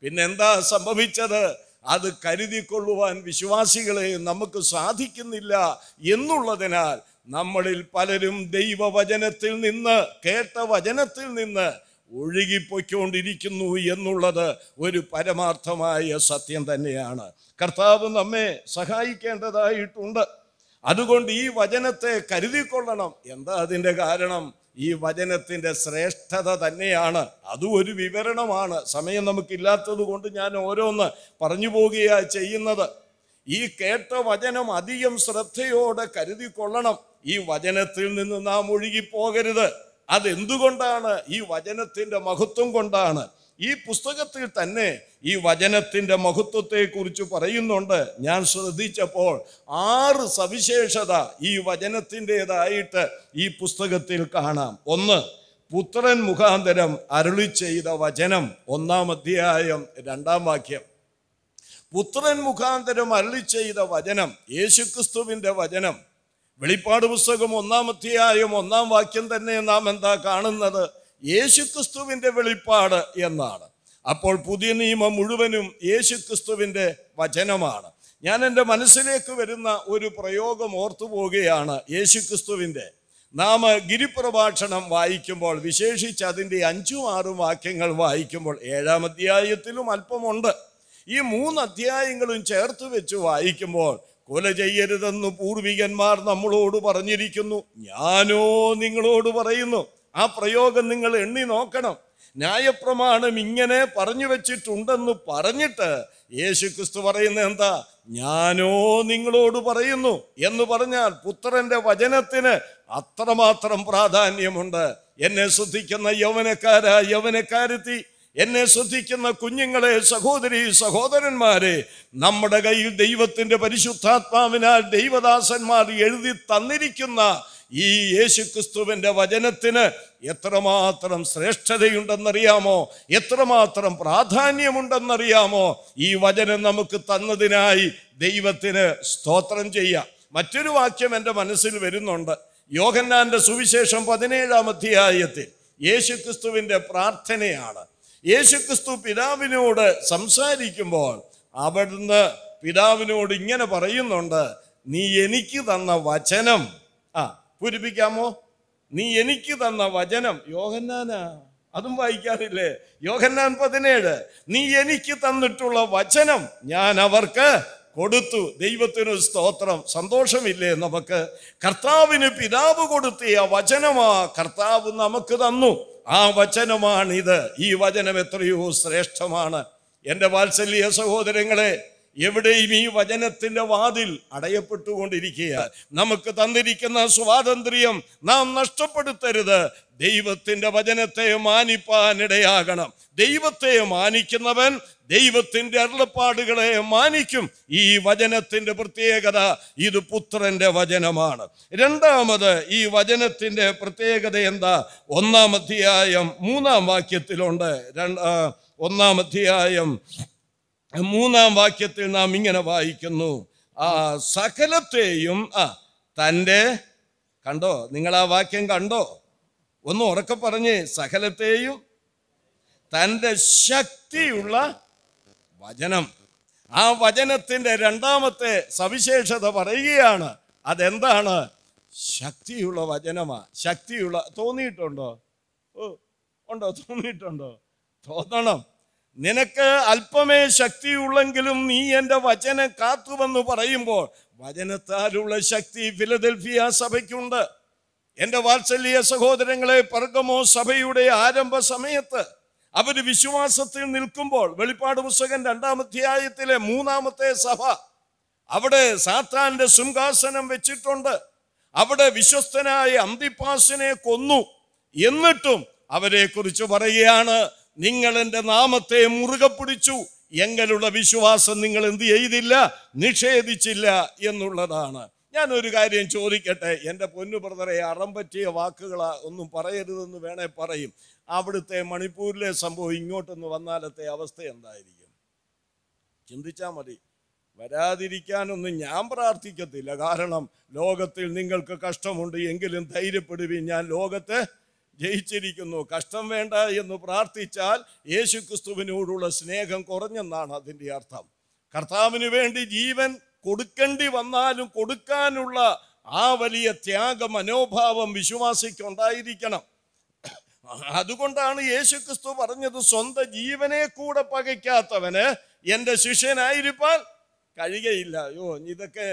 A: പിന്നെന്താ സംഭവിച്ചത് അത് കരുതിക്കൊള്ളുവാൻ വിശ്വാസികളെ നമുക്ക് സാധിക്കുന്നില്ല എന്നുള്ളതിനാൽ നമ്മളിൽ പലരും ദൈവവചനത്തിൽ നിന്ന് കേട്ട വചനത്തിൽ നിന്ന് ഒഴുകിപ്പോയിക്കൊണ്ടിരിക്കുന്നു എന്നുള്ളത് ഒരു പരമാർത്ഥമായ സത്യം തന്നെയാണ് കർത്താവ് നമ്മെ സഹായിക്കേണ്ടതായിട്ടുണ്ട് അതുകൊണ്ട് ഈ വചനത്തെ കരുതിക്കൊള്ളണം എന്താ അതിൻ്റെ കാരണം ഈ വചനത്തിൻ്റെ ശ്രേഷ്ഠത തന്നെയാണ് അതും ഒരു വിവരണമാണ് സമയം നമുക്കില്ലാത്തത് കൊണ്ട് ഞാൻ ഓരോന്ന് പറഞ്ഞു പോവുകയാണ് ചെയ്യുന്നത് ഈ കേട്ട വചനം അധികം ശ്രദ്ധയോടെ കരുതിക്കൊള്ളണം ഈ വചനത്തിൽ നിന്ന് നാം ഒഴുകിപ്പോകരുത് അതെന്തുകൊണ്ടാണ് ഈ വചനത്തിൻ്റെ മഹത്വം കൊണ്ടാണ് ഈ പുസ്തകത്തിൽ തന്നെ ഈ വചനത്തിൻ്റെ മഹത്വത്തെക്കുറിച്ച് പറയുന്നുണ്ട് ഞാൻ ശ്രദ്ധിച്ചപ്പോൾ ആറ് സവിശേഷത ഈ വചനത്തിൻ്റെതായിട്ട് ഈ പുസ്തകത്തിൽ കാണാം ഒന്ന് പുത്രൻ മുഖാന്തരം അരുളി ചെയ്ത വചനം ഒന്നാം അധ്യായം രണ്ടാം വാക്യം പുത്രൻ മുഖാന്തരം അരുളി ചെയ്ത വചനം യേശുക്രിസ്തുവിൻ്റെ വചനം വെളിപ്പാട് പുസ്തകം ഒന്നാം അധ്യായം ഒന്നാം വാക്യം തന്നെ നാം എന്താ കാണുന്നത് യേശുക്രിസ്തുവിൻ്റെ വെളിപ്പാട് എന്നാണ് അപ്പോൾ പുതിയ നിയമം മുഴുവനും യേശുക്രിസ്തുവിൻ്റെ വചനമാണ് ഞാൻ എൻ്റെ മനസ്സിലേക്ക് വരുന്ന ഒരു പ്രയോഗം പോവുകയാണ് യേശുക്രിസ്തുവിൻ്റെ നാം ഗിരിപ്രഭാഷണം വായിക്കുമ്പോൾ വിശേഷിച്ച് അതിൻ്റെ അഞ്ചും ആറും വാക്യങ്ങൾ വായിക്കുമ്പോൾ ഏഴാം അധ്യായത്തിലും അല്പമുണ്ട് ഈ മൂന്ന് അധ്യായങ്ങളും ചേർത്ത് വെച്ച് വായിക്കുമ്പോൾ കൊല ചെയ്യരുതെന്ന് പൂർവികന്മാർ നമ്മളോട് പറഞ്ഞിരിക്കുന്നു ഞാനോ നിങ്ങളോട് പറയുന്നു ആ പ്രയോഗം നിങ്ങൾ എണ്ണി നോക്കണം ന്യായപ്രമാണം ഇങ്ങനെ പറഞ്ഞു വെച്ചിട്ടുണ്ടെന്ന് പറഞ്ഞിട്ട് യേശു ക്രിസ്തു പറയുന്നത് എന്താ ഞാനോ നിങ്ങളോട് പറയുന്നു എന്ന് പറഞ്ഞാൽ പുത്രന്റെ വചനത്തിന് അത്രമാത്രം പ്രാധാന്യമുണ്ട് എന്നെ ശ്രദ്ധിക്കുന്ന യൗവനക്കാര യൗവനക്കാരത്തി എന്നെ ശ്രദ്ധിക്കുന്ന കുഞ്ഞുങ്ങളെ സഹോദരി സഹോദരന്മാരെ നമ്മുടെ കയ്യിൽ ദൈവത്തിൻ്റെ പരിശുദ്ധാത്മാവിനാൽ ദൈവദാസന്മാർ എഴുതി തന്നിരിക്കുന്ന ഈ യേശുക്രിസ്തുവിൻ്റെ വചനത്തിന് എത്രമാത്രം ശ്രേഷ്ഠതയുണ്ടെന്നറിയാമോ എത്രമാത്രം പ്രാധാന്യമുണ്ടെന്നറിയാമോ ഈ വചനം നമുക്ക് തന്നതിനായി ദൈവത്തിന് സ്തോത്രം ചെയ്യാം മറ്റൊരു വാക്യം എൻ്റെ മനസ്സിൽ വരുന്നുണ്ട് യോഹന്നാൻ്റെ സുവിശേഷം പതിനേഴാം അധ്യായത്തിൽ യേശുക്രിസ്തുവിൻ്റെ പ്രാർത്ഥനയാണ് യേശുക്രിസ്തു പിതാവിനോട് സംസാരിക്കുമ്പോൾ അവിടുന്ന് പിതാവിനോട് ഇങ്ങനെ പറയുന്നുണ്ട് നീ എനിക്ക് തന്ന വചനം പൂരിപ്പിക്കാമോ നീ എനിക്ക് തന്ന വചനം യോഹന്നാനാ അതും വായിക്കാറില്ലേ യോഹന്നാൻ പതിനേഴ് നീ എനിക്ക് തന്നിട്ടുള്ള വചനം ഞാൻ അവർക്ക് കൊടുത്തു ദൈവത്തിനു സ്തോത്രം സന്തോഷമില്ലേ നമുക്ക് കർത്താവിന് പിതാവ് കൊടുത്തിയ വചനമാ കർത്താവ് നമുക്ക് തന്നു ആ വചനമാണിത് ഈ വചനം എത്രയോ ശ്രേഷ്ഠമാണ് എൻ്റെ വാത്സല്യ സഹോദരങ്ങളെ എവിടെയും ഈ വചനത്തിന്റെ വാതിൽ അടയപ്പെട്ടുകൊണ്ടിരിക്കുക നമുക്ക് തന്നിരിക്കുന്ന സ്വാതന്ത്ര്യം നാം നഷ്ടപ്പെടുത്തരുത് ദൈവത്തിന്റെ വചനത്തെ മാനിപ്പാനിടയാകണം ദൈവത്തെ മാനിക്കുന്നവൻ ദൈവത്തിന്റെ അരുളപ്പാടുകളെ മാനിക്കും ഈ വചനത്തിന്റെ പ്രത്യേകത ഇത് പുത്രന്റെ വചനമാണ് രണ്ടാമത് ഈ വചനത്തിന്റെ പ്രത്യേകത എന്താ ഒന്നാം അധ്യായം മൂന്നാം വാക്യത്തിലുണ്ട് ഒന്നാം അധ്യായം മൂന്നാം വാക്യത്തിൽ നാം ഇങ്ങനെ വായിക്കുന്നു ആ സകലത്തെയും ആ തൻ്റെ കണ്ടോ നിങ്ങൾ ആ വാക്യം കണ്ടോ ഒന്ന് ഉറക്കെ പറഞ്ഞ് സകലത്തെയും തൻ്റെ ശക്തിയുള്ള വചനം ആ വചനത്തിൻ്റെ രണ്ടാമത്തെ സവിശേഷത പറയുകയാണ് അതെന്താണ് ശക്തിയുള്ള വചനമാ ശക്തിയുള്ള തോന്നിയിട്ടുണ്ടോ ഓ ഉണ്ടോ തോന്നിയിട്ടുണ്ടോ തോന്നണം നിനക്ക് അല്പമേ ശക്തിയുള്ളെങ്കിലും നീ എൻ്റെ വചനം കാത്തുവെന്ന് പറയുമ്പോൾ വചനത്താലുള്ള ശക്തി ഫിലദൽഫിയ സഭയ്ക്കുണ്ട് എൻ്റെ വാത്സല്യ സഹോദരങ്ങളെ പർഗമോ സഭയുടെ ആരംഭ സമയത്ത് അവർ വിശ്വാസത്തിൽ നിൽക്കുമ്പോൾ വെളിപ്പാട് പുസ്തകം രണ്ടാമധ്യായത്തിലെ മൂന്നാമത്തെ സഭ അവിടെ സാത്താന്റെ സിംഹാസനം വെച്ചിട്ടുണ്ട് അവിടെ വിശ്വസ്തനായ അന്തിപ്പാസിനെ കൊന്നു എന്നിട്ടും അവരെക്കുറിച്ച് പറയുകയാണ് നിങ്ങൾ എൻ്റെ നാമത്തെ മുറുകെ പിടിച്ചു എങ്കിലുള്ള വിശ്വാസം നിങ്ങൾ എന്ത് ചെയ്തില്ല നിഷേധിച്ചില്ല എന്നുള്ളതാണ് ഞാൻ ഒരു കാര്യം ചോദിക്കട്ടെ എൻ്റെ പൊന്നു ബ്രദറെ അറം പറ്റിയ വാക്കുകൾ ഒന്നും പറയരുതെന്ന് വേണേ പറയും അവിടുത്തെ മണിപ്പൂരിലെ സംഭവം ഇങ്ങോട്ടൊന്ന് വന്നാലത്തെ അവസ്ഥ എന്തായിരിക്കും ചിന്തിച്ചാൽ മതി വരാതിരിക്കാനൊന്നും ഞാൻ പ്രാർത്ഥിക്കത്തില്ല കാരണം ലോകത്തിൽ നിങ്ങൾക്ക് കഷ്ടമുണ്ട് എങ്കിലും ധൈര്യപ്പെടുവി ഞാൻ ലോകത്തെ ജയിച്ചിരിക്കുന്നു കഷ്ടം വേണ്ട എന്ന് പ്രാർത്ഥിച്ചാൽ യേശുക്രിസ്തുവിനോടുള്ള സ്നേഹം കുറഞ്ഞെന്നാണ് അതിൻ്റെ അർത്ഥം കർത്താവിന് വേണ്ടി ജീവൻ കൊടുക്കേണ്ടി വന്നാലും കൊടുക്കാനുള്ള ആ വലിയ ത്യാഗ മനോഭാവം വിശ്വാസിക്കുണ്ടായിരിക്കണം അതുകൊണ്ടാണ് യേശുക്രിസ്തു പറഞ്ഞത് സ്വന്തം ജീവനെ കൂടെ പകയ്ക്കാത്തവന് എൻ്റെ ശിഷ്യനായിരിക്കാൻ കഴിയയില്ല അയ്യോ ഇതൊക്കെ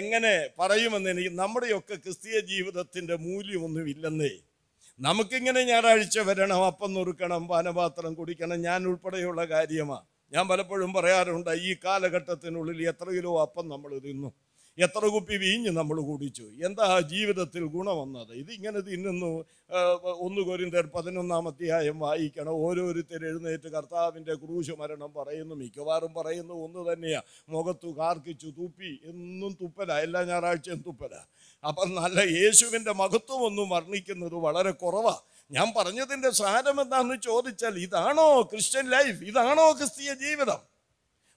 A: എങ്ങനെ പറയുമെന്ന് എനിക്ക് നമ്മുടെയൊക്കെ ക്രിസ്തീയ ജീവിതത്തിൻ്റെ മൂല്യമൊന്നുമില്ലെന്നേ നമുക്കിങ്ങനെ ഞായറാഴ്ച വരണം അപ്പം നുറുക്കണം പാനപാത്രം കുടിക്കണം ഞാൻ ഉൾപ്പെടെയുള്ള കാര്യമാണ് ഞാൻ പലപ്പോഴും പറയാറുണ്ട് ഈ കാലഘട്ടത്തിനുള്ളിൽ എത്ര കിലോ അപ്പം നമ്മൾ തിന്നും എത്ര കുപ്പി വീഞ്ഞ് നമ്മൾ കുടിച്ചു എന്താ ജീവിതത്തിൽ ഗുണമെന്നത് ഇതിങ്ങനെ തിന്നുന്നു ഒന്ന് കോരിന്തർ പതിനൊന്നാം അധ്യായം വായിക്കണം ഓരോരുത്തർ എഴുന്നേറ്റ് കർത്താവിൻ്റെ ക്രൂശ് മരണം പറയുന്നു മിക്കവാറും പറയുന്നു ഒന്ന് തന്നെയാണ് മുഖത്തു കാർക്കിച്ചു തുപ്പി എന്നും തുപ്പല എല്ലാ ഞായറാഴ്ചയും തുപ്പല അപ്പം നല്ല യേശുവിൻ്റെ മഹത്വം ഒന്നും വർണ്ണിക്കുന്നത് വളരെ കുറവാണ് ഞാൻ പറഞ്ഞതിൻ്റെ സാരമെന്താണെന്ന് എന്താണെന്ന് ചോദിച്ചാൽ ഇതാണോ ക്രിസ്ത്യൻ ലൈഫ് ഇതാണോ ക്രിസ്തീയ ജീവിതം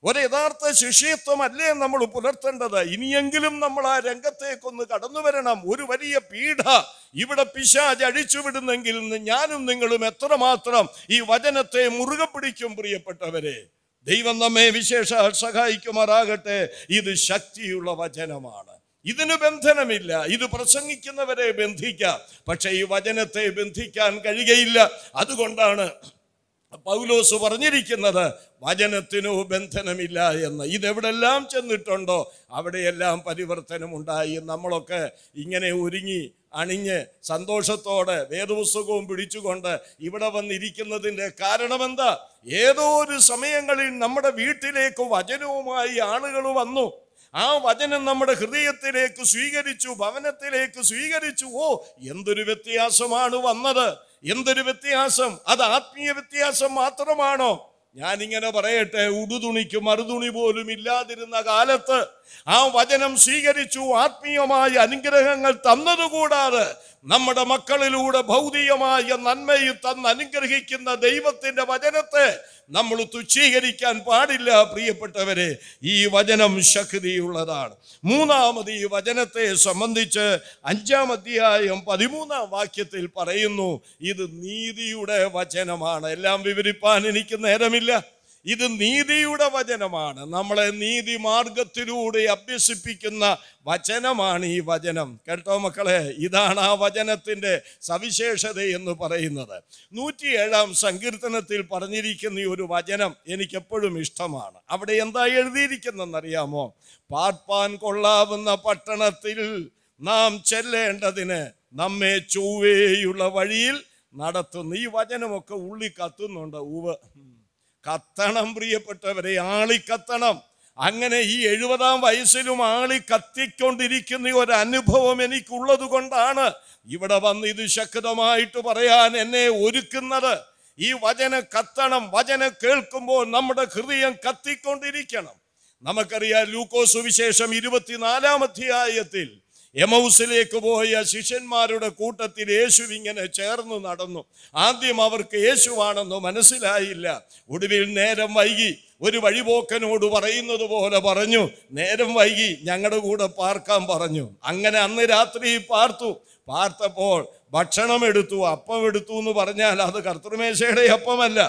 A: ഒരു യഥാർത്ഥ ശിഷ്യത്വമല്ലേ നമ്മൾ പുലർത്തേണ്ടത് ഇനിയെങ്കിലും നമ്മൾ ആ രംഗത്തേക്കൊന്ന് കടന്നു വരണം ഒരു വലിയ പീഡ ഇവിടെ പിശാജ് അഴിച്ചുവിടുന്നെങ്കിൽ ഞാനും നിങ്ങളും എത്രമാത്രം ഈ വചനത്തെ മുറുകെ പിടിക്കും പ്രിയപ്പെട്ടവരെ ദൈവം നമ്മെ വിശേഷ സഹായിക്കുമാറാകട്ടെ ഇത് ശക്തിയുള്ള വചനമാണ് ഇതിന് ബന്ധനമില്ല ഇത് പ്രസംഗിക്കുന്നവരെ ബന്ധിക്കാം പക്ഷേ ഈ വചനത്തെ ബന്ധിക്കാൻ കഴിയുകയില്ല അതുകൊണ്ടാണ് പൗലോസ് പറഞ്ഞിരിക്കുന്നത് വചനത്തിനോ ബന്ധനമില്ല എന്ന് ഇതെവിടെല്ലാം ചെന്നിട്ടുണ്ടോ അവിടെയെല്ലാം പരിവർത്തനം ഉണ്ടായി നമ്മളൊക്കെ ഇങ്ങനെ ഒരുങ്ങി അണിഞ്ഞ് സന്തോഷത്തോടെ വേദപുസ്തകവും പിടിച്ചുകൊണ്ട് ഇവിടെ വന്നിരിക്കുന്നതിൻ്റെ കാരണമെന്താ ഏതോ ഒരു സമയങ്ങളിൽ നമ്മുടെ വീട്ടിലേക്ക് വചനവുമായി ആളുകൾ വന്നു ആ വചനം നമ്മുടെ ഹൃദയത്തിലേക്ക് സ്വീകരിച്ചു ഭവനത്തിലേക്ക് സ്വീകരിച്ചു ഓ എന്തൊരു വ്യത്യാസമാണ് വന്നത് എന്തൊരു വ്യത്യാസം അത് ആത്മീയ വ്യത്യാസം മാത്രമാണോ ഞാനിങ്ങനെ പറയട്ടെ ഉടുതുണിക്ക് മറുതുണി പോലും ഇല്ലാതിരുന്ന കാലത്ത് ആ വചനം സ്വീകരിച്ചു ആത്മീയമായ അനുഗ്രഹങ്ങൾ തന്നതുകൂടാതെ നമ്മുടെ മക്കളിലൂടെ ഭൗതികമായ നന്മയിൽ തന്ന് അനുഗ്രഹിക്കുന്ന ദൈവത്തിന്റെ വചനത്തെ നമ്മൾ തുച്ഛീകരിക്കാൻ പാടില്ല പ്രിയപ്പെട്ടവരെ ഈ വചനം ശക്തിയുള്ളതാണ് മൂന്നാമത് ഈ വചനത്തെ സംബന്ധിച്ച് അഞ്ചാം അധ്യായം പതിമൂന്നാം വാക്യത്തിൽ പറയുന്നു ഇത് നീതിയുടെ വചനമാണ് എല്ലാം വിവരിപ്പാൻ എനിക്ക് നേരമില്ല ഇത് നീതിയുടെ വചനമാണ് നമ്മളെ നീതി മാർഗത്തിലൂടെ അഭ്യസിപ്പിക്കുന്ന വചനമാണ് ഈ വചനം കേട്ടോ മക്കളെ ഇതാണ് ആ വചനത്തിൻ്റെ സവിശേഷത എന്ന് പറയുന്നത് ഏഴാം സങ്കീർത്തനത്തിൽ പറഞ്ഞിരിക്കുന്ന ഈ ഒരു വചനം എനിക്കെപ്പോഴും ഇഷ്ടമാണ് അവിടെ എന്താ എഴുതിയിരിക്കുന്നതെന്നറിയാമോ പാർപ്പാൻ കൊള്ളാവുന്ന പട്ടണത്തിൽ നാം ചെല്ലേണ്ടതിന് നമ്മെ ചൊവ്വേയുള്ള വഴിയിൽ നടത്തുന്നു ഈ വചനമൊക്കെ ഉള്ളി കത്തുന്നുണ്ട് ഉവ് കത്തണം പ്രിയപ്പെട്ടവരെ ആളിക്കത്തണം അങ്ങനെ ഈ എഴുപതാം വയസ്സിലും ആളി കത്തിക്കൊണ്ടിരിക്കുന്ന ഒരു അനുഭവം എനിക്കുള്ളത് കൊണ്ടാണ് ഇവിടെ വന്ന് ഇത് ശക്തമായിട്ട് പറയാൻ എന്നെ ഒരുക്കുന്നത് ഈ വചന കത്തണം വചന കേൾക്കുമ്പോൾ നമ്മുടെ ഹൃദയം കത്തിക്കൊണ്ടിരിക്കണം നമുക്കറിയാം ലൂക്കോസ് സുവിശേഷം ഇരുപത്തിനാലാം അധ്യായത്തിൽ യമൗസിലേക്ക് പോയ ശിഷ്യന്മാരുടെ കൂട്ടത്തിൽ യേശു ഇങ്ങനെ ചേർന്ന് നടന്നു ആദ്യം അവർക്ക് യേശുവാണെന്ന് മനസ്സിലായില്ല ഒടുവിൽ നേരം വൈകി ഒരു വഴിപോക്കനോട് പറയുന്നത് പോലെ പറഞ്ഞു നേരം വൈകി ഞങ്ങളുടെ കൂടെ പാർക്കാൻ പറഞ്ഞു അങ്ങനെ അന്ന് രാത്രി പാർത്തു പാർത്തപ്പോൾ ഭക്ഷണം എടുത്തു അപ്പം എടുത്തു എന്ന് പറഞ്ഞാൽ അത് കർത്തൃമേശയുടെ അപ്പമല്ല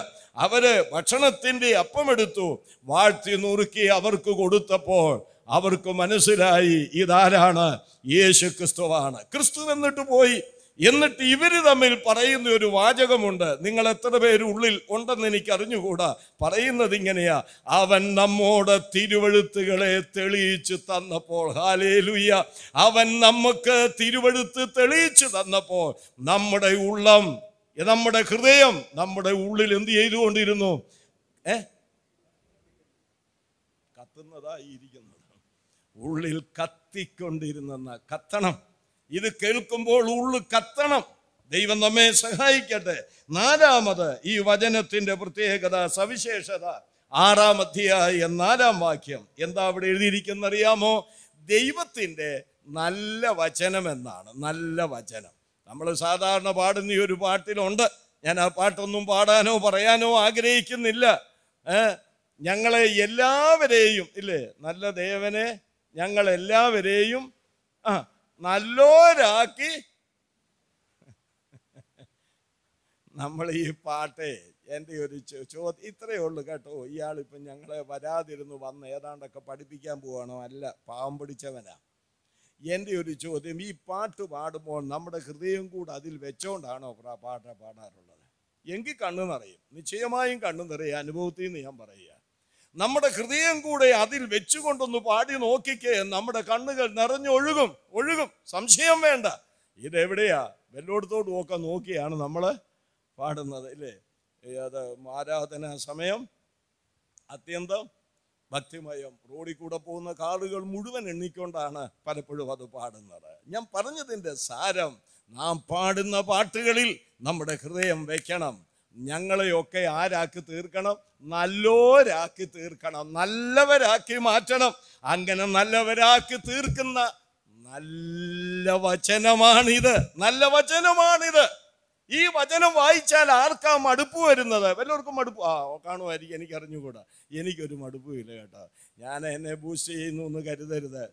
A: അവര് ഭക്ഷണത്തിൻ്റെ അപ്പം എടുത്തു വാഴ്ത്തി നുറുക്കി അവർക്ക് കൊടുത്തപ്പോൾ അവർക്ക് മനസ്സിലായി ഇതാരാണ് യേശു ക്രിസ്തുവാണ് ക്രിസ്തു എന്നിട്ട് പോയി എന്നിട്ട് ഇവർ തമ്മിൽ പറയുന്ന ഒരു വാചകമുണ്ട് നിങ്ങൾ എത്ര പേര് ഉള്ളിൽ ഉണ്ടെന്ന് എനിക്ക് അറിഞ്ഞുകൂടാ പറയുന്നത് ഇങ്ങനെയാ അവൻ നമ്മോട് തിരുവഴുത്തുകളെ തെളിയിച്ചു തന്നപ്പോൾ ഹാലേലുയ്യ അവൻ നമുക്ക് തിരുവഴുത്ത് തെളിയിച്ചു തന്നപ്പോൾ നമ്മുടെ ഉള്ളം നമ്മുടെ ഹൃദയം നമ്മുടെ ഉള്ളിൽ എന്ത് ചെയ്തുകൊണ്ടിരുന്നു ഏ കത്തുന്നതായിരിക്കുന്നതാണ് ഉള്ളിൽ കത്തിക്കൊണ്ടിരുന്ന കത്തണം ഇത് കേൾക്കുമ്പോൾ ഉള്ള് കത്തണം ദൈവം നമ്മെ സഹായിക്കട്ടെ നാലാമത് ഈ വചനത്തിന്റെ പ്രത്യേകത സവിശേഷത ആറാം അധ്യായ നാലാം വാക്യം എന്താ അവിടെ എഴുതിയിരിക്കുന്ന അറിയാമോ ദൈവത്തിൻ്റെ നല്ല വചനം എന്നാണ് നല്ല വചനം നമ്മൾ സാധാരണ പാടുന്ന ഈ ഒരു പാട്ടിലുണ്ട് ഞാൻ ആ പാട്ടൊന്നും പാടാനോ പറയാനോ ആഗ്രഹിക്കുന്നില്ല ഞങ്ങളെ എല്ലാവരെയും ഇല്ലേ നല്ല ദേവനെ ഞങ്ങൾ എല്ലാവരെയും ആ നല്ലോരാക്കി നമ്മൾ ഈ പാട്ടേ എൻ്റെ ഒരു ചോദ്യം ഇത്രയേ ഉള്ളൂ കേട്ടോ ഇയാളിപ്പം ഞങ്ങളെ വരാതിരുന്നു വന്ന് ഏതാണ്ടൊക്കെ പഠിപ്പിക്കാൻ പോവാണോ അല്ല പാവം പിടിച്ചവനാ എൻ്റെ ഒരു ചോദ്യം ഈ പാട്ട് പാടുമ്പോൾ നമ്മുടെ ഹൃദയം കൂടെ അതിൽ വെച്ചോണ്ടാണോ പാട്ട പാടാറുള്ളത് എങ്കിൽ കണ്ണു നിറയും നിശ്ചയമായും കണ്ണു നിറയും അനുഭവത്തിൽ നിന്ന് ഞാൻ പറയുക നമ്മുടെ ഹൃദയം കൂടെ അതിൽ വെച്ചുകൊണ്ടൊന്ന് പാടി നോക്കിക്കേ നമ്മുടെ കണ്ണുകൾ നിറഞ്ഞൊഴുകും ഒഴുകും സംശയം വേണ്ട ഇതെവിടെയാ വെല്ലോടത്തോട്ട് ഒക്കെ നോക്കിയാണ് നമ്മൾ പാടുന്നത് ഇല്ലേ അത് ആരാധന സമയം അത്യന്തം ഭക്തിമയം റോഡിൽ കൂടെ പോകുന്ന കാറുകൾ മുഴുവൻ എണ്ണിക്കൊണ്ടാണ് പലപ്പോഴും അത് പാടുന്നത് ഞാൻ പറഞ്ഞതിൻ്റെ സാരം നാം പാടുന്ന പാട്ടുകളിൽ നമ്മുടെ ഹൃദയം വയ്ക്കണം ഞങ്ങളെയൊക്കെ ആരാക്കി തീർക്കണം നല്ലോരാക്കി തീർക്കണം നല്ലവരാക്കി മാറ്റണം അങ്ങനെ നല്ലവരാക്കി തീർക്കുന്ന നല്ല വചനമാണിത് നല്ല വചനമാണിത് ഈ വചനം വായിച്ചാൽ ആർക്കാ മടുപ്പ് വരുന്നത് എല്ലാവർക്കും മടുപ്പ് ആ കാണുമായിരിക്കും എനിക്ക് അറിഞ്ഞുകൂടാ എനിക്കൊരു മടുപ്പുമില്ല കേട്ടോ ഞാൻ എന്നെ ബൂസ്റ്റ് ചെയ്യുന്നു എന്ന് കരുതരുത്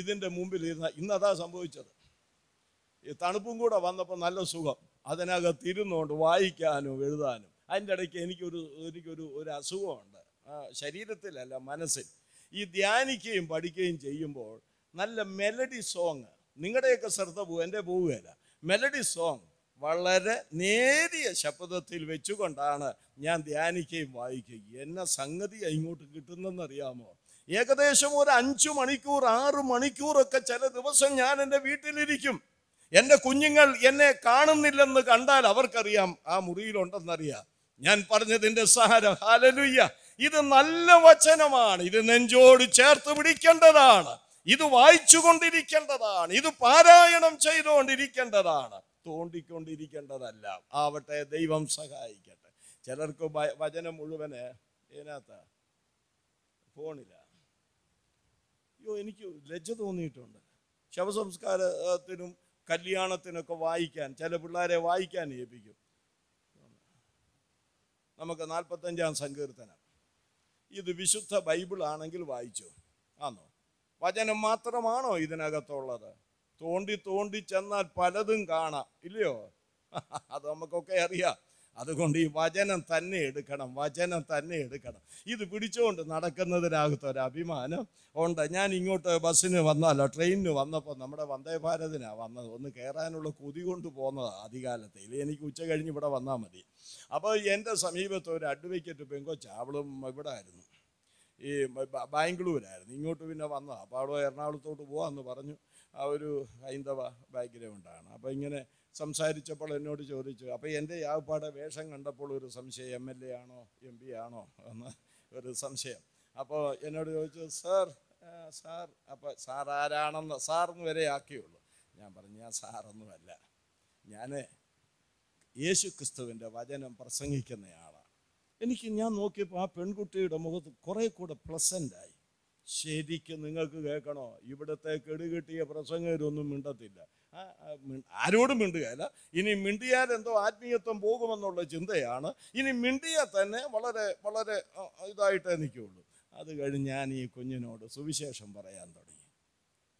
A: ഇതിൻ്റെ മുമ്പിൽ ഇരുന്ന ഇന്നതാ സംഭവിച്ചത് ഈ തണുപ്പും കൂടെ വന്നപ്പോൾ നല്ല സുഖം അതിനകത്ത് ഇരുന്നുകൊണ്ട് വായിക്കാനും എഴുതാനും അതിൻ്റെ ഇടയ്ക്ക് എനിക്കൊരു എനിക്കൊരു ഒരു അസുഖമുണ്ട് ശരീരത്തിലല്ല മനസ്സിൽ ഈ ധ്യാനിക്കുകയും പഠിക്കുകയും ചെയ്യുമ്പോൾ നല്ല മെലഡി സോങ് നിങ്ങളുടെയൊക്കെ ശ്രദ്ധ പോകും എൻ്റെ പോവുകയില്ല മെലഡി സോങ് വളരെ നേരിയ ശബ്ദത്തിൽ വെച്ചുകൊണ്ടാണ് ഞാൻ ധ്യാനിക്കുകയും വായിക്കുകയും എന്ന സംഗതി ഇങ്ങോട്ട് അറിയാമോ ഏകദേശം ഒരു അഞ്ചു മണിക്കൂർ ആറ് മണിക്കൂറൊക്കെ ചില ദിവസം ഞാൻ എൻ്റെ വീട്ടിലിരിക്കും എൻ്റെ കുഞ്ഞുങ്ങൾ എന്നെ കാണുന്നില്ലെന്ന് കണ്ടാൽ അവർക്കറിയാം ആ മുറിയിലുണ്ടെന്നറിയാം ഞാൻ പറഞ്ഞതിൻ്റെ സാരം ഹാലലുയ്യ ഇത് നല്ല വചനമാണ് ഇത് നെഞ്ചോട് ചേർത്ത് പിടിക്കേണ്ടതാണ് ഇത് വായിച്ചു കൊണ്ടിരിക്കേണ്ടതാണ് ഇത് പാരായണം ചെയ്തുകൊണ്ടിരിക്കേണ്ടതാണ് തോണ്ടിക്കൊണ്ടിരിക്കേണ്ടതല്ല ആവട്ടെ ദൈവം സഹായിക്കട്ടെ ചിലർക്ക് വചനം മുഴുവന് ഇതിനകത്ത ഫോണില്ല അയ്യോ എനിക്ക് ലജ്ജ തോന്നിയിട്ടുണ്ട് ശവസംസ്കാരത്തിനും കല്യാണത്തിനൊക്കെ വായിക്കാൻ ചില പിള്ളേരെ വായിക്കാൻ ഏൽപ്പിക്കും നമുക്ക് നാൽപ്പത്തഞ്ചാം സങ്കീർത്തനം ഇത് വിശുദ്ധ ബൈബിൾ ആണെങ്കിൽ വായിച്ചു ആന്നോ വചനം മാത്രമാണോ ഇതിനകത്തുള്ളത് തോണ്ടി തോണ്ടി ചെന്നാൽ പലതും കാണാം ഇല്ലയോ (laughs) അത് നമുക്കൊക്കെ അറിയാം അതുകൊണ്ട് ഈ വചനം തന്നെ എടുക്കണം വചനം തന്നെ എടുക്കണം ഇത് പിടിച്ചുകൊണ്ട് നടക്കുന്നതിനകത്ത് ഒരു അഭിമാനം ഉണ്ട് ഞാൻ ഇങ്ങോട്ട് ബസ്സിന് വന്നാലോ ട്രെയിനിന് വന്നപ്പോൾ നമ്മുടെ വന്ദേ ഭാരതിനാണ് വന്നത് ഒന്ന് കയറാനുള്ള കൊതി കൊണ്ട് പോകുന്നതാണ് അധികാലത്തെ ഇല്ലേ എനിക്ക് ഉച്ച കഴിഞ്ഞ് ഇവിടെ വന്നാൽ മതി അപ്പോൾ എൻ്റെ സമീപത്ത് ഒരു അഡ്വക്കേറ്റ് പെങ്കൊച്ച അവളും ഇവിടെ ആയിരുന്നു ഈ ബാംഗ്ലൂരായിരുന്നു ഇങ്ങോട്ട് പിന്നെ വന്നതാണ് അപ്പോൾ അവിടെ എറണാകുളത്തോട്ട് പോകാമെന്ന് പറഞ്ഞു ആ ഒരു ഹൈന്ദവ ബാക്ക്ഗ്രൗണ്ടാണ് അപ്പോൾ ഇങ്ങനെ സംസാരിച്ചപ്പോൾ എന്നോട് ചോദിച്ചു അപ്പോൾ എൻ്റെ യാവപ്പാടെ വേഷം കണ്ടപ്പോൾ ഒരു സംശയം എം എൽ എ ആണോ എം പി ആണോ എന്ന് ഒരു സംശയം അപ്പോൾ എന്നോട് ചോദിച്ചു സാർ സാർ അപ്പോൾ സാർ ആരാണെന്ന് സാറെന്ന് വരെ ആക്കിയുള്ളൂ ഞാൻ പറഞ്ഞു ഞാൻ സാറൊന്നുമല്ല ഞാൻ യേശു ക്രിസ്തുവിൻ്റെ വചനം പ്രസംഗിക്കുന്നയാളാണ് എനിക്ക് ഞാൻ നോക്കിയപ്പോൾ ആ പെൺകുട്ടിയുടെ മുഖത്ത് കുറേ കൂടെ പ്ലസൻ്റായി ശരിക്കും നിങ്ങൾക്ക് കേൾക്കണോ ഇവിടുത്തെ കെടുകിട്ടിയ പ്രസംഗരൊന്നും മിണ്ടത്തില്ല ആരോടും മിണ്ടുകയല്ല ഇനി മിണ്ടിയാൽ എന്തോ ആത്മീയത്വം പോകുമെന്നുള്ള ചിന്തയാണ് ഇനി മിണ്ടിയാൽ തന്നെ വളരെ വളരെ ഇതായിട്ടേ നിൽക്കുകയുള്ളൂ അത് കഴിഞ്ഞ് ഞാൻ ഈ കുഞ്ഞിനോട് സുവിശേഷം പറയാൻ തുടങ്ങി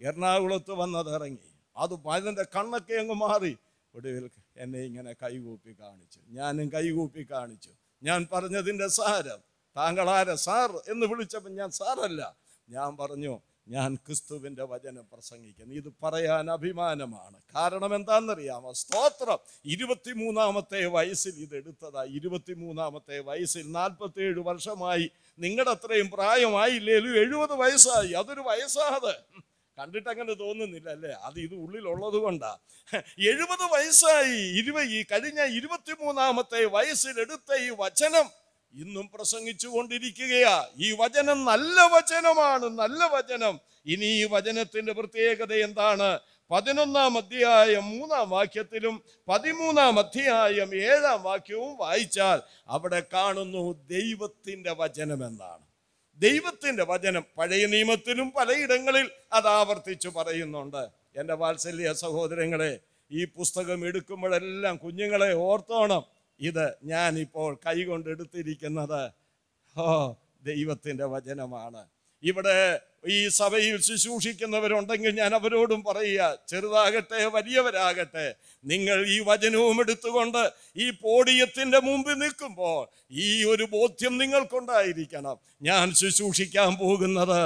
A: എറണാകുളത്ത് വന്നതിറങ്ങി ഇറങ്ങി അത് അതിൻ്റെ കണ്ണൊക്കെ അങ്ങ് മാറി ഒടുവിൽ എന്നെ ഇങ്ങനെ കൈകൂപ്പി കാണിച്ചു ഞാനും കൈകൂപ്പി കാണിച്ചു ഞാൻ പറഞ്ഞതിൻ്റെ സാരം താങ്കൾ സാർ എന്ന് വിളിച്ചപ്പോൾ ഞാൻ സാറല്ല ഞാൻ പറഞ്ഞു ഞാൻ ക്രിസ്തുവിൻ്റെ വചനം പ്രസംഗിക്കുന്നു ഇത് പറയാൻ അഭിമാനമാണ് കാരണം എന്താണെന്നറിയാമോ സ്തോത്രം മൂന്നാമത്തെ വയസ്സിൽ ഇത് എടുത്തതാ മൂന്നാമത്തെ വയസ്സിൽ നാൽപ്പത്തേഴ് വർഷമായി നിങ്ങളുടെ അത്രയും പ്രായമായില്ലേലും എഴുപത് വയസ്സായി അതൊരു വയസ്സാത് കണ്ടിട്ട് അങ്ങനെ തോന്നുന്നില്ല അല്ലേ അത് ഇത് ഉള്ളിലുള്ളത് കൊണ്ടാ എഴുപത് വയസ്സായി ഇരുപ ഈ കഴിഞ്ഞ ഇരുപത്തിമൂന്നാമത്തെ വയസ്സിൽ എടുത്ത ഈ വചനം ഇന്നും പ്രസംഗിച്ചു കൊണ്ടിരിക്കുകയാ ഈ വചനം നല്ല വചനമാണ് നല്ല വചനം ഇനി ഈ വചനത്തിന്റെ പ്രത്യേകത എന്താണ് പതിനൊന്നാം അധ്യായം മൂന്നാം വാക്യത്തിലും പതിമൂന്നാം അധ്യായം ഏഴാം വാക്യവും വായിച്ചാൽ അവിടെ കാണുന്നു ദൈവത്തിൻ്റെ വചനം എന്നാണ് ദൈവത്തിൻ്റെ വചനം പഴയ നിയമത്തിലും പലയിടങ്ങളിൽ അത് ആവർത്തിച്ചു പറയുന്നുണ്ട് എൻ്റെ വാത്സല്യ സഹോദരങ്ങളെ ഈ പുസ്തകം എടുക്കുമ്പോഴെല്ലാം കുഞ്ഞുങ്ങളെ ഓർത്തോണം ഇത് ഞാനിപ്പോൾ കൈകൊണ്ട് എടുത്തിരിക്കുന്നത് ഓ ദൈവത്തിൻ്റെ വചനമാണ് ഇവിടെ ഈ സഭയിൽ ശുശ്രൂഷിക്കുന്നവരുണ്ടെങ്കിൽ ഞാൻ അവരോടും പറയുക ചെറുതാകട്ടെ വലിയവരാകട്ടെ നിങ്ങൾ ഈ വചനവും എടുത്തുകൊണ്ട് ഈ പോഡിയത്തിൻ്റെ മുമ്പിൽ നിൽക്കുമ്പോൾ ഈ ഒരു ബോധ്യം നിങ്ങൾക്കുണ്ടായിരിക്കണം ഞാൻ ശുശ്രൂഷിക്കാൻ പോകുന്നത്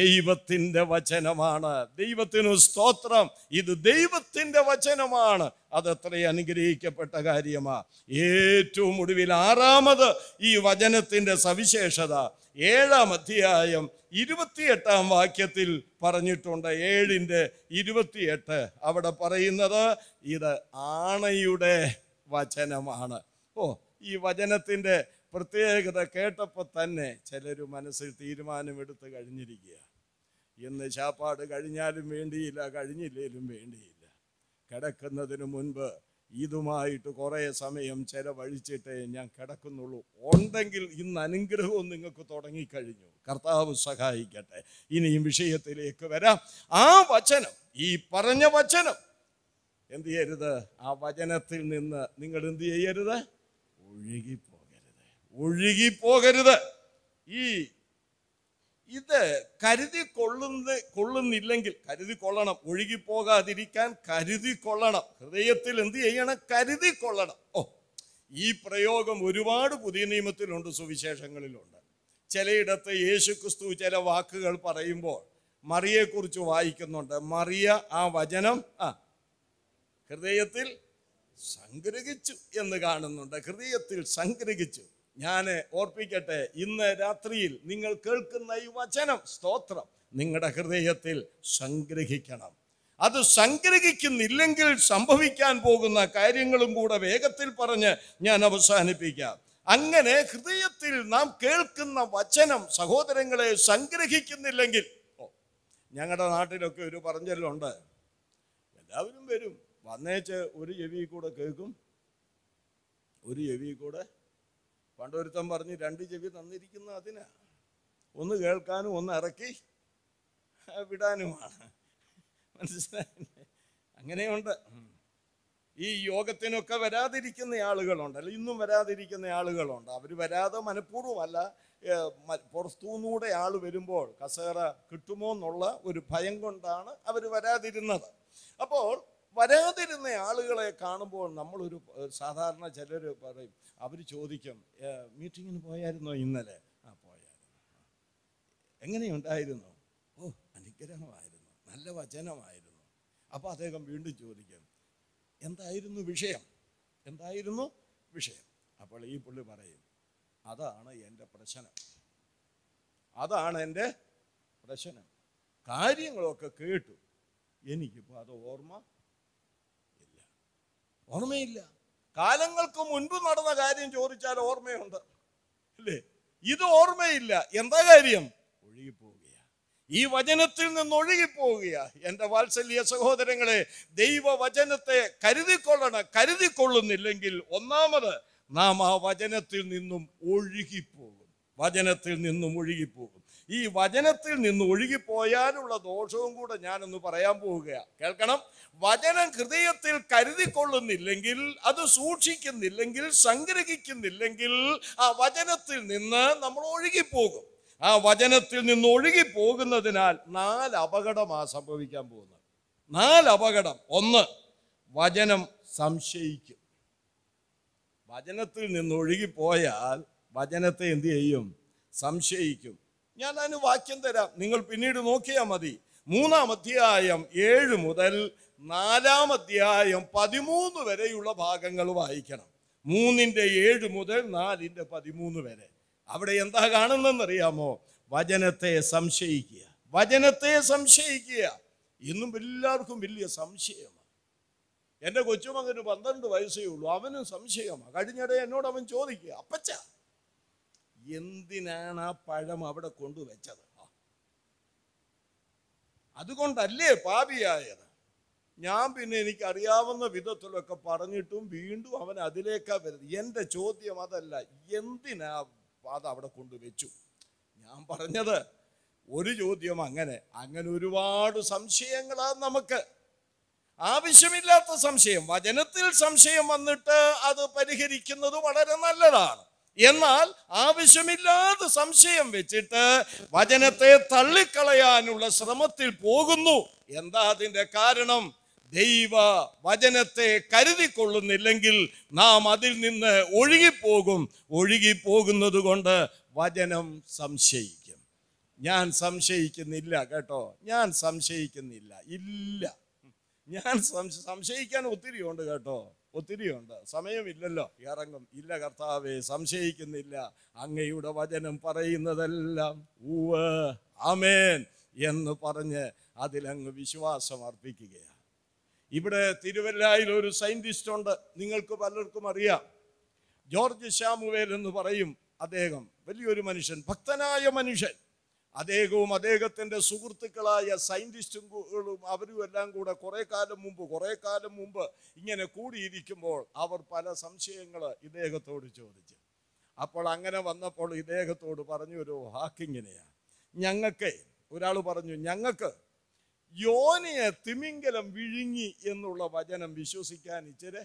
A: ദൈവത്തിൻ്റെ വചനമാണ് ദൈവത്തിനു സ്തോത്രം ഇത് ദൈവത്തിൻ്റെ വചനമാണ് അതത്ര അനുഗ്രഹിക്കപ്പെട്ട കാര്യമാണ് ഏറ്റവും ഒടുവിൽ ആറാമത് ഈ വചനത്തിൻ്റെ സവിശേഷത ഏഴാം അധ്യായം ഇരുപത്തിയെട്ടാം വാക്യത്തിൽ പറഞ്ഞിട്ടുണ്ട് ഏഴിൻ്റെ ഇരുപത്തിയെട്ട് അവിടെ പറയുന്നത് ഇത് ആണയുടെ വചനമാണ് ഓ ഈ വചനത്തിൻ്റെ പ്രത്യേകത കേട്ടപ്പോൾ തന്നെ ചിലർ മനസ്സിൽ തീരുമാനമെടുത്ത് കഴിഞ്ഞിരിക്കുക ഇന്ന് ചാപ്പാട് കഴിഞ്ഞാലും വേണ്ടിയില്ല കഴിഞ്ഞില്ലേലും വേണ്ടിയില്ല കിടക്കുന്നതിന് മുൻപ് ഇതുമായിട്ട് കുറേ സമയം ചെലവഴിച്ചിട്ടേ ഞാൻ കിടക്കുന്നുള്ളൂ ഉണ്ടെങ്കിൽ ഇന്ന് അനുഗ്രഹവും നിങ്ങൾക്ക് തുടങ്ങിക്കഴിഞ്ഞു കർത്താവ് സഹായിക്കട്ടെ ഇനിയും വിഷയത്തിലേക്ക് വരാം ആ വചനം ഈ പറഞ്ഞ വചനം എന്ത് ചെയ്യരുത് ആ വചനത്തിൽ നിന്ന് നിങ്ങൾ എന്ത് ചെയ്യരുത് ഒഴുകിപ്പോകരുത് ഒഴുകിപ്പോകരുത് ഈ ഇത് കരുതി കൊള്ളുന്ന കൊള്ളുന്നില്ലെങ്കിൽ കരുതി കൊള്ളണം ഒഴുകിപ്പോകാതിരിക്കാൻ കരുതി കൊള്ളണം ഹൃദയത്തിൽ എന്ത് ചെയ്യണം കരുതി കൊള്ളണം ഓ ഈ പ്രയോഗം ഒരുപാട് പുതിയ നിയമത്തിലുണ്ട് സുവിശേഷങ്ങളിലുണ്ട് ചിലയിടത്ത് യേശുക്രിസ്തു ചില വാക്കുകൾ പറയുമ്പോൾ മറിയെക്കുറിച്ച് വായിക്കുന്നുണ്ട് മറിയ ആ വചനം ആ ഹൃദയത്തിൽ സംഗ്രഹിച്ചു എന്ന് കാണുന്നുണ്ട് ഹൃദയത്തിൽ സംഗ്രഹിച്ചു ഞാൻ ഓർപ്പിക്കട്ടെ ഇന്ന് രാത്രിയിൽ നിങ്ങൾ കേൾക്കുന്ന ഈ വചനം സ്തോത്രം നിങ്ങളുടെ ഹൃദയത്തിൽ സംഗ്രഹിക്കണം അത് സംഗ്രഹിക്കുന്നില്ലെങ്കിൽ സംഭവിക്കാൻ പോകുന്ന കാര്യങ്ങളും കൂടെ വേഗത്തിൽ പറഞ്ഞ് ഞാൻ അവസാനിപ്പിക്കാം അങ്ങനെ ഹൃദയത്തിൽ നാം കേൾക്കുന്ന വചനം സഹോദരങ്ങളെ സംഗ്രഹിക്കുന്നില്ലെങ്കിൽ ഞങ്ങളുടെ നാട്ടിലൊക്കെ ഒരു പറഞ്ഞല്ലുണ്ട് എല്ലാവരും വരും വന്നേച്ച് ഒരു ചെവി കൂടെ കേൾക്കും ഒരു ചെവി കൂടെ പണ്ടൊരുത്തൻ പറഞ്ഞ് രണ്ട് ചെവി തന്നിരിക്കുന്ന അതിനാ ഒന്ന് കേൾക്കാനും ഒന്ന് ഇറക്കി വിടാനുമാണ് മനസ്സിലായി അങ്ങനെയുണ്ട് ഈ യോഗത്തിനൊക്കെ വരാതിരിക്കുന്ന ആളുകളുണ്ട് അല്ല ഇന്നും വരാതിരിക്കുന്ന ആളുകളുണ്ട് അവർ വരാതെ മനഃപൂർവ്വമല്ല പുറത്തുനിന്നൂടെ ആൾ വരുമ്പോൾ കസേര കിട്ടുമോ എന്നുള്ള ഒരു ഭയം കൊണ്ടാണ് അവർ വരാതിരുന്നത് അപ്പോൾ വരാതിരുന്ന ആളുകളെ കാണുമ്പോൾ നമ്മളൊരു സാധാരണ ചിലർ പറയും അവർ ചോദിക്കും മീറ്റിങ്ങിന് പോയായിരുന്നോ ഇന്നലെ ആ പോയായിരുന്നു എങ്ങനെയുണ്ടായിരുന്നു ഓ അനുഗ്രഹമായിരുന്നു നല്ല വചനമായിരുന്നു അപ്പോൾ അദ്ദേഹം വീണ്ടും ചോദിക്കും എന്തായിരുന്നു വിഷയം എന്തായിരുന്നു വിഷയം അപ്പോൾ ഈ പുള്ളി പറയും അതാണ് എൻ്റെ പ്രശ്നം അതാണ് എൻ്റെ പ്രശ്നം കാര്യങ്ങളൊക്കെ കേട്ടു എനിക്കിപ്പോൾ അത് ഓർമ്മ ഓർമ്മയില്ല കാലങ്ങൾക്ക് മുൻപ് നടന്ന കാര്യം ചോദിച്ചാൽ ഓർമ്മയുണ്ട് അല്ലേ ഇത് ഓർമ്മയില്ല എന്താ കാര്യം ഒഴുകിപ്പോവുകയാണ് ഈ വചനത്തിൽ നിന്ന് ഒഴുകിപ്പോവുകയാ എൻ്റെ വാത്സല്യ സഹോദരങ്ങളെ ദൈവവചനത്തെ കരുതിക്കൊള്ളണം കരുതിക്കൊള്ളുന്നില്ലെങ്കിൽ ഒന്നാമത് നാം ആ വചനത്തിൽ നിന്നും ഒഴുകിപ്പോകും വചനത്തിൽ നിന്നും ഒഴുകിപ്പോകും ഈ വചനത്തിൽ നിന്ന് ഒഴുകിപ്പോയാലുള്ള ദോഷവും കൂടെ ഞാനൊന്ന് പറയാൻ പോവുകയാണ് കേൾക്കണം വചനം ഹൃദയത്തിൽ കരുതിക്കൊള്ളുന്നില്ലെങ്കിൽ അത് സൂക്ഷിക്കുന്നില്ലെങ്കിൽ സംഗ്രഹിക്കുന്നില്ലെങ്കിൽ ആ വചനത്തിൽ നിന്ന് നമ്മൾ ഒഴുകിപ്പോകും ആ വചനത്തിൽ നിന്ന് ഒഴുകിപ്പോകുന്നതിനാൽ നാല് അപകടമാണ് സംഭവിക്കാൻ പോകുന്നത് നാല് അപകടം ഒന്ന് വചനം സംശയിക്കും വചനത്തിൽ നിന്ന് ഒഴുകിപ്പോയാൽ വചനത്തെ എന്ത് ചെയ്യും സംശയിക്കും ഞാൻ അതിന് വാക്യം തരാം നിങ്ങൾ പിന്നീട് നോക്കിയാൽ മതി മൂന്നാം അധ്യായം ഏഴ് മുതൽ നാലാം അധ്യായം പതിമൂന്ന് വരെയുള്ള ഭാഗങ്ങൾ വായിക്കണം മൂന്നിൻ്റെ ഏഴ് മുതൽ നാലിൻ്റെ പതിമൂന്ന് വരെ അവിടെ എന്താ കാണുന്നെന്നറിയാമോ വചനത്തെ സംശയിക്കുക വചനത്തെ സംശയിക്കുക ഇന്നും എല്ലാവർക്കും വലിയ സംശയമാണ് എൻ്റെ കൊച്ചുമകന് പന്ത്രണ്ട് വയസ്സേ ഉള്ളൂ അവനും സംശയമാണ് കഴിഞ്ഞിടെ എന്നോട് അവൻ ചോദിക്കുക അപ്പച്ച എന്തിനാണ് ആ പഴം അവിടെ കൊണ്ടുവച്ചത് അതുകൊണ്ടല്ലേ പാപിയായത് ഞാൻ പിന്നെ എനിക്ക് അറിയാവുന്ന വിധത്തിലൊക്കെ പറഞ്ഞിട്ടും വീണ്ടും അവൻ അതിലേക്കാ വരുന്നത് എൻ്റെ ചോദ്യം അതല്ല എന്തിനാ അത് അവിടെ കൊണ്ടുവച്ചു ഞാൻ പറഞ്ഞത് ഒരു ചോദ്യം അങ്ങനെ അങ്ങനെ ഒരുപാട് സംശയങ്ങളാണ് നമുക്ക് ആവശ്യമില്ലാത്ത സംശയം വചനത്തിൽ സംശയം വന്നിട്ട് അത് പരിഹരിക്കുന്നത് വളരെ നല്ലതാണ് എന്നാൽ ആവശ്യമില്ലാതെ സംശയം വെച്ചിട്ട് വചനത്തെ തള്ളിക്കളയാനുള്ള ശ്രമത്തിൽ പോകുന്നു എന്താ അതിൻ്റെ കാരണം ദൈവ വചനത്തെ കരുതിക്കൊള്ളുന്നില്ലെങ്കിൽ നാം അതിൽ നിന്ന് ഒഴുകിപ്പോകും ഒഴുകിപ്പോകുന്നത് കൊണ്ട് വചനം സംശയിക്കും ഞാൻ സംശയിക്കുന്നില്ല കേട്ടോ ഞാൻ സംശയിക്കുന്നില്ല ഇല്ല ഞാൻ സംശയിക്കാൻ ഒത്തിരി ഉണ്ട് കേട്ടോ ഒത്തിരിയുണ്ട് സമയമില്ലല്ലോ ഇറങ്ങും ഇല്ല കർത്താവെ സംശയിക്കുന്നില്ല അങ്ങയുടെ വചനം പറയുന്നതെല്ലാം ഊവ് ആമേൻ എന്ന് പറഞ്ഞ് അതിലങ്ങ് വിശ്വാസം അർപ്പിക്കുകയാണ് ഇവിടെ തിരുവല്ലായിൽ ഒരു സയൻറ്റിസ്റ്റ് ഉണ്ട് നിങ്ങൾക്ക് പലർക്കും അറിയാം ജോർജ് ശ്യാമുവേൽ എന്ന് പറയും അദ്ദേഹം വലിയൊരു മനുഷ്യൻ ഭക്തനായ മനുഷ്യൻ അദ്ദേഹവും അദ്ദേഹത്തിൻ്റെ സുഹൃത്തുക്കളായ സയൻറ്റിസ്റ്റുകളും അവരും എല്ലാം കൂടെ കുറേ കാലം മുമ്പ് കുറേ കാലം മുമ്പ് ഇങ്ങനെ കൂടിയിരിക്കുമ്പോൾ അവർ പല സംശയങ്ങൾ ഇദ്ദേഹത്തോട് ചോദിച്ചു അപ്പോൾ അങ്ങനെ വന്നപ്പോൾ ഇദ്ദേഹത്തോട് പറഞ്ഞു ഒരു വാക്കിങ്ങനെയാണ് ഞങ്ങൾക്ക് ഒരാൾ പറഞ്ഞു ഞങ്ങൾക്ക് യോനിയെ തിമിംഗലം വിഴുങ്ങി എന്നുള്ള വചനം വിശ്വസിക്കാൻ ഇച്ചിരി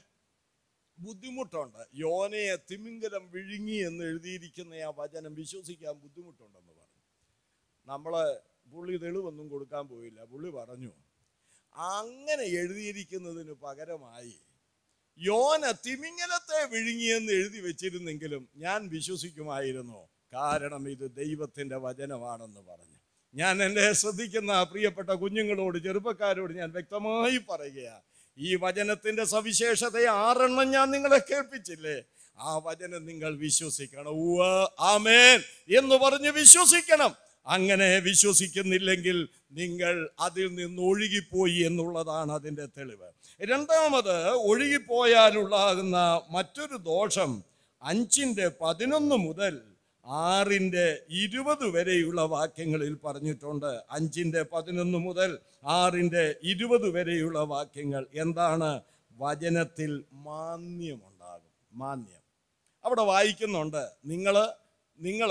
A: ബുദ്ധിമുട്ടുണ്ട് യോനയെ തിമിംഗലം വിഴുങ്ങി എന്ന് എഴുതിയിരിക്കുന്ന ആ വചനം വിശ്വസിക്കാൻ ബുദ്ധിമുട്ടുണ്ടെന്ന് നമ്മൾ പുള്ളി തെളിവൊന്നും കൊടുക്കാൻ പോയില്ല പുള്ളി പറഞ്ഞു അങ്ങനെ എഴുതിയിരിക്കുന്നതിന് പകരമായി യോന തിമിങ്ങലത്തെ വിഴുങ്ങിയെന്ന് എഴുതി വെച്ചിരുന്നെങ്കിലും ഞാൻ വിശ്വസിക്കുമായിരുന്നു കാരണം ഇത് ദൈവത്തിൻ്റെ വചനമാണെന്ന് പറഞ്ഞു ഞാൻ എൻ്റെ ശ്രദ്ധിക്കുന്ന പ്രിയപ്പെട്ട കുഞ്ഞുങ്ങളോട് ചെറുപ്പക്കാരോട് ഞാൻ വ്യക്തമായി പറയുകയാണ് ഈ വചനത്തിൻ്റെ സവിശേഷതയെ ആറെണ്ണം ഞാൻ നിങ്ങളെ കേൾപ്പിച്ചില്ലേ ആ വചനം നിങ്ങൾ വിശ്വസിക്കണം ആമേൻ എന്ന് പറഞ്ഞ് വിശ്വസിക്കണം അങ്ങനെ വിശ്വസിക്കുന്നില്ലെങ്കിൽ നിങ്ങൾ അതിൽ നിന്ന് ഒഴുകിപ്പോയി എന്നുള്ളതാണ് അതിൻ്റെ തെളിവ് രണ്ടാമത് ഒഴുകിപ്പോയാലുള്ളാകുന്ന മറ്റൊരു ദോഷം അഞ്ചിൻ്റെ പതിനൊന്ന് മുതൽ ആറിൻ്റെ ഇരുപത് വരെയുള്ള വാക്യങ്ങളിൽ പറഞ്ഞിട്ടുണ്ട് അഞ്ചിൻ്റെ പതിനൊന്ന് മുതൽ ആറിൻ്റെ ഇരുപത് വരെയുള്ള വാക്യങ്ങൾ എന്താണ് വചനത്തിൽ മാന്യമുണ്ടാകും മാന്യം അവിടെ വായിക്കുന്നുണ്ട് നിങ്ങൾ നിങ്ങൾ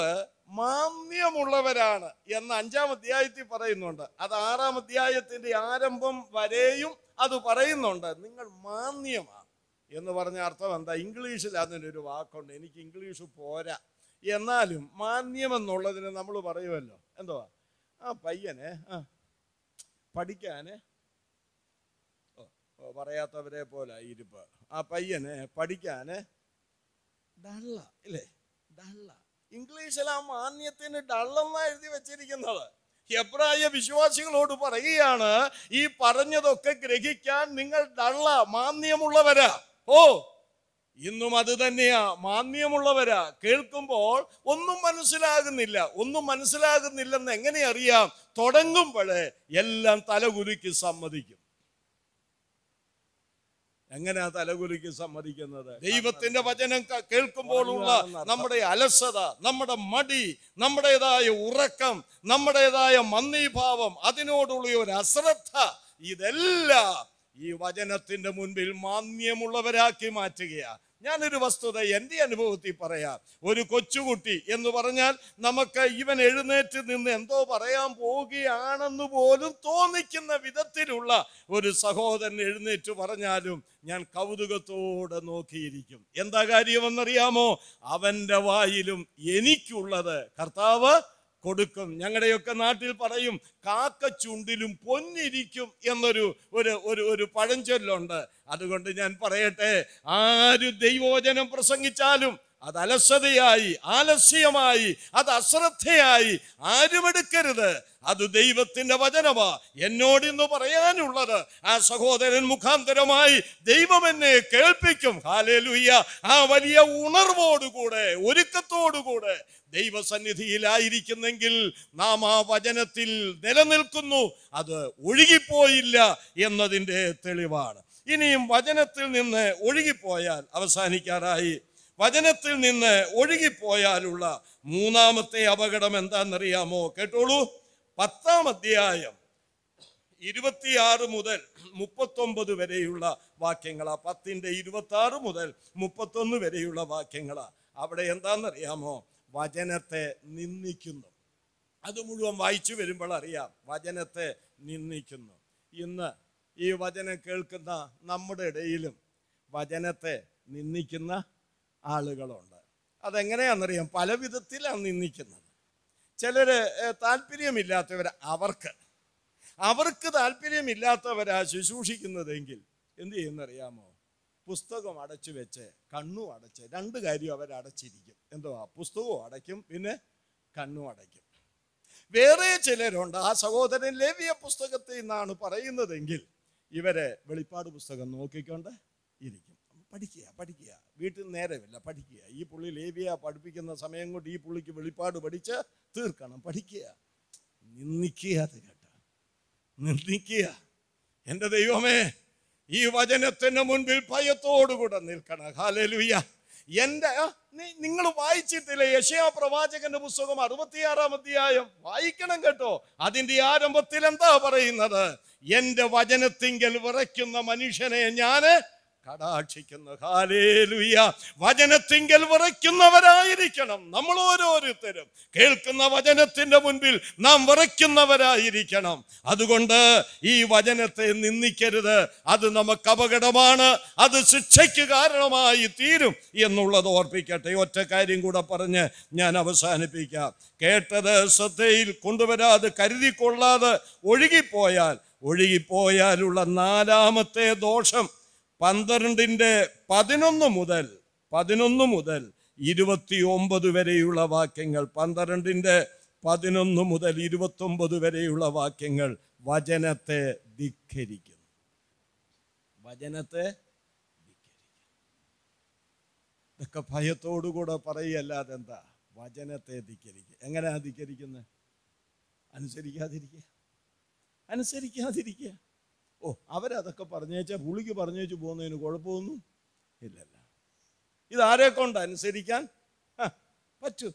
A: മാന്യമുള്ളവരാണ് എന്ന് അഞ്ചാം അധ്യായത്തിൽ പറയുന്നുണ്ട് അത് ആറാം അധ്യായത്തിന്റെ ആരംഭം വരെയും അത് പറയുന്നുണ്ട് നിങ്ങൾ മാന്യമാണ് എന്ന് പറഞ്ഞ അർത്ഥം എന്താ ഇംഗ്ലീഷിൽ അതിനൊരു വാക്കുണ്ട് എനിക്ക് ഇംഗ്ലീഷ് പോരാ എന്നാലും മാന്യം എന്നുള്ളതിന് നമ്മൾ പറയുമല്ലോ എന്തുവാ ആ പയ്യനെ ആ പഠിക്കാന് പറയാത്തവരെ പോലെ ഇരിപ്പ് ആ പയ്യനെ പഠിക്കാന് ഡള്ള ഇല്ലേ ഡള്ള ഇംഗ്ലീഷിൽ ആ മാന്യത്തിന് ഡള്ളെന്നാണ് എഴുതി വെച്ചിരിക്കുന്നത് എബ്രായ വിശ്വാസികളോട് പറയുകയാണ് ഈ പറഞ്ഞതൊക്കെ ഗ്രഹിക്കാൻ നിങ്ങൾ ഡള്ള മാന്യമുള്ളവരാ ഓ ഇന്നും അത് തന്നെയാ മാന്യമുള്ളവരാ കേൾക്കുമ്പോൾ ഒന്നും മനസ്സിലാകുന്നില്ല ഒന്നും മനസ്സിലാകുന്നില്ലെന്ന് എങ്ങനെ അറിയാം തുടങ്ങുമ്പോഴേ എല്ലാം തലകുലുക്കി സമ്മതിക്കും എങ്ങനെയാ തലകുലിക്ക് സമ്മതിക്കുന്നത് ദൈവത്തിന്റെ വചനം കേൾക്കുമ്പോഴുള്ള നമ്മുടെ അലസത നമ്മുടെ മടി നമ്മുടേതായ ഉറക്കം നമ്മുടേതായ മന്ദീഭാവം അതിനോടുള്ള ഒരു അശ്രദ്ധ ഇതെല്ലാം ഈ വചനത്തിന്റെ മുൻപിൽ മാന്യമുള്ളവരാക്കി മാറ്റുകയാണ് ഞാനൊരു വസ്തുത എൻ്റെ അനുഭവത്തിൽ പറയാം ഒരു കൊച്ചുകുട്ടി എന്ന് പറഞ്ഞാൽ നമുക്ക് ഇവൻ എഴുന്നേറ്റ് നിന്ന് എന്തോ പറയാൻ പോവുകയാണെന്ന് പോലും തോന്നിക്കുന്ന വിധത്തിലുള്ള ഒരു സഹോദരൻ എഴുന്നേറ്റ് പറഞ്ഞാലും ഞാൻ കൗതുകത്തോടെ നോക്കിയിരിക്കും എന്താ കാര്യമെന്നറിയാമോ അവൻ്റെ വായിലും എനിക്കുള്ളത് കർത്താവ് കൊടുക്കും ഞങ്ങളുടെയൊക്കെ നാട്ടിൽ പറയും കാക്ക ചുണ്ടിലും പൊന്നിരിക്കും എന്നൊരു ഒരു ഒരു ഒരു പഴഞ്ചൊല്ലുണ്ട് അതുകൊണ്ട് ഞാൻ പറയട്ടെ ആര് ദൈവോചനം പ്രസംഗിച്ചാലും അത് അലസതയായി ആലസ്യമായി അത് അശ്രദ്ധയായി ആരുമെടുക്കരുത് അത് ദൈവത്തിന്റെ വചനമാ എന്നോട് ഇന്ന് പറയാനുള്ളത് ആ സഹോദരൻ മുഖാന്തരമായി ദൈവം എന്നെ കേൾപ്പിക്കും ഹാലേലുയ്യ ആ വലിയ ഉണർവോടുകൂടെ ഒരുക്കത്തോടുകൂടെ ദൈവസന്നിധിയിലായിരിക്കുന്നെങ്കിൽ നാം ആ വചനത്തിൽ നിലനിൽക്കുന്നു അത് ഒഴുകിപ്പോയില്ല എന്നതിൻ്റെ തെളിവാണ് ഇനിയും വചനത്തിൽ നിന്ന് ഒഴുകിപ്പോയാൽ അവസാനിക്കാറായി വചനത്തിൽ നിന്ന് ഒഴുകിപ്പോയാലുള്ള മൂന്നാമത്തെ അപകടം എന്താണെന്നറിയാമോ കേട്ടോളൂ പത്താം അധ്യായം ഇരുപത്തിയാറ് മുതൽ മുപ്പത്തൊമ്പത് വരെയുള്ള വാക്യങ്ങളാ പത്തിൻ്റെ ഇരുപത്തി ആറ് മുതൽ മുപ്പത്തൊന്ന് വരെയുള്ള വാക്യങ്ങളാ അവിടെ എന്താണെന്നറിയാമോ വചനത്തെ നിന്ദിക്കുന്നു അത് മുഴുവൻ വായിച്ചു വരുമ്പോൾ അറിയാം വചനത്തെ നിന്ദിക്കുന്നു ഇന്ന് ഈ വചനം കേൾക്കുന്ന നമ്മുടെ ഇടയിലും വചനത്തെ നിന്ദിക്കുന്ന ആളുകളുണ്ട് അതെങ്ങനെയാണെന്നറിയാം പല വിധത്തിലാണ് നിന്ദിക്കുന്നത് ചിലർ താല്പര്യമില്ലാത്തവർ അവർക്ക് അവർക്ക് താല്പര്യമില്ലാത്തവരാ ശുശ്രൂഷിക്കുന്നതെങ്കിൽ എന്ത് ചെയ്യുന്നറിയാമോ പുസ്തകം അടച്ചു വെച്ച് കണ്ണും അടച്ച് രണ്ട് കാര്യം അവരടച്ചിരിക്കും എന്തുവാ പുസ്തകവും അടയ്ക്കും പിന്നെ കണ്ണും അടയ്ക്കും വേറെ ചിലരുണ്ട് ആ സഹോദരൻ ലേവിയ പുസ്തകത്തിൽ നിന്നാണ് പറയുന്നതെങ്കിൽ ഇവരെ വെളിപ്പാട് പുസ്തകം നോക്കിക്കൊണ്ട് ഇരിക്കും പഠിക്കുക പഠിക്കുക വീട്ടിൽ നേരമില്ല പഠിക്കുക ഈ പുള്ളി ലേവിയ പഠിപ്പിക്കുന്ന സമയം കൊണ്ട് ഈ പുള്ളിക്ക് വെളിപ്പാട് പഠിച്ച് തീർക്കണം പഠിക്കുക നിന്ദിക്കുക അത് കേട്ട നിന്ദിക്കുക എൻ്റെ ദൈവമേ ഈ വചനത്തിന് മുൻപിൽ ഭയത്തോടുകൂടെ നിൽക്കണം ഹാലലുയ്യ എൻ്റെ നിങ്ങൾ വായിച്ചിട്ടില്ല യശയാ പ്രവാചകന്റെ പുസ്തകം അറുപത്തിയാറാം അധ്യായം വായിക്കണം കേട്ടോ അതിന്റെ ആരംഭത്തിൽ എന്താ പറയുന്നത് എൻ്റെ വചനത്തിങ്കൽ വിറയ്ക്കുന്ന മനുഷ്യനെ ഞാൻ കടാക്ഷിക്കുന്ന ഹാലേലുയ വചനത്തിങ്കൽ വിറയ്ക്കുന്നവരായിരിക്കണം നമ്മൾ ഓരോരുത്തരും കേൾക്കുന്ന വചനത്തിന്റെ മുൻപിൽ നാം വിറയ്ക്കുന്നവരായിരിക്കണം അതുകൊണ്ട് ഈ വചനത്തെ നിന്ദിക്കരുത് അത് നമുക്ക് അപകടമാണ് അത് ശിക്ഷയ്ക്ക് കാരണമായി തീരും എന്നുള്ളത് ഓർപ്പിക്കട്ടെ ഒറ്റ കാര്യം കൂടെ പറഞ്ഞ് ഞാൻ അവസാനിപ്പിക്കാം കേട്ടത് ശ്രദ്ധയിൽ കൊണ്ടുവരാതെ കരുതിക്കൊള്ളാതെ ഒഴുകിപ്പോയാൽ ഒഴുകിപ്പോയാലുള്ള നാലാമത്തെ ദോഷം പന്ത്രണ്ടിൻ്റെ പതിനൊന്ന് മുതൽ പതിനൊന്ന് മുതൽ ഇരുപത്തി ഒമ്പത് വരെയുള്ള വാക്യങ്ങൾ പന്ത്രണ്ടിൻ്റെ പതിനൊന്ന് മുതൽ ഇരുപത്തൊമ്പത് വരെയുള്ള വാക്യങ്ങൾ വചനത്തെ ധിഖരിക്കുന്നു വചനത്തെ ഇതൊക്കെ ഭയത്തോടുകൂടെ പറയല്ലാതെ എന്താ വചനത്തെ ധിക്കരിക്കുക എങ്ങനെയാണ് ധിക്കരിക്കുന്നത് അനുസരിക്കാതിരിക്കുക അനുസരിക്കാതിരിക്കുക ഓ അവരതൊക്കെ പറഞ്ഞേച്ചാൽ പുളിക്ക് പറഞ്ഞേച്ചു പോകുന്നതിന് കുഴപ്പമൊന്നും ഇല്ലല്ല ഇതാരെ കൊണ്ട് അനുസരിക്കാൻ പറ്റൂ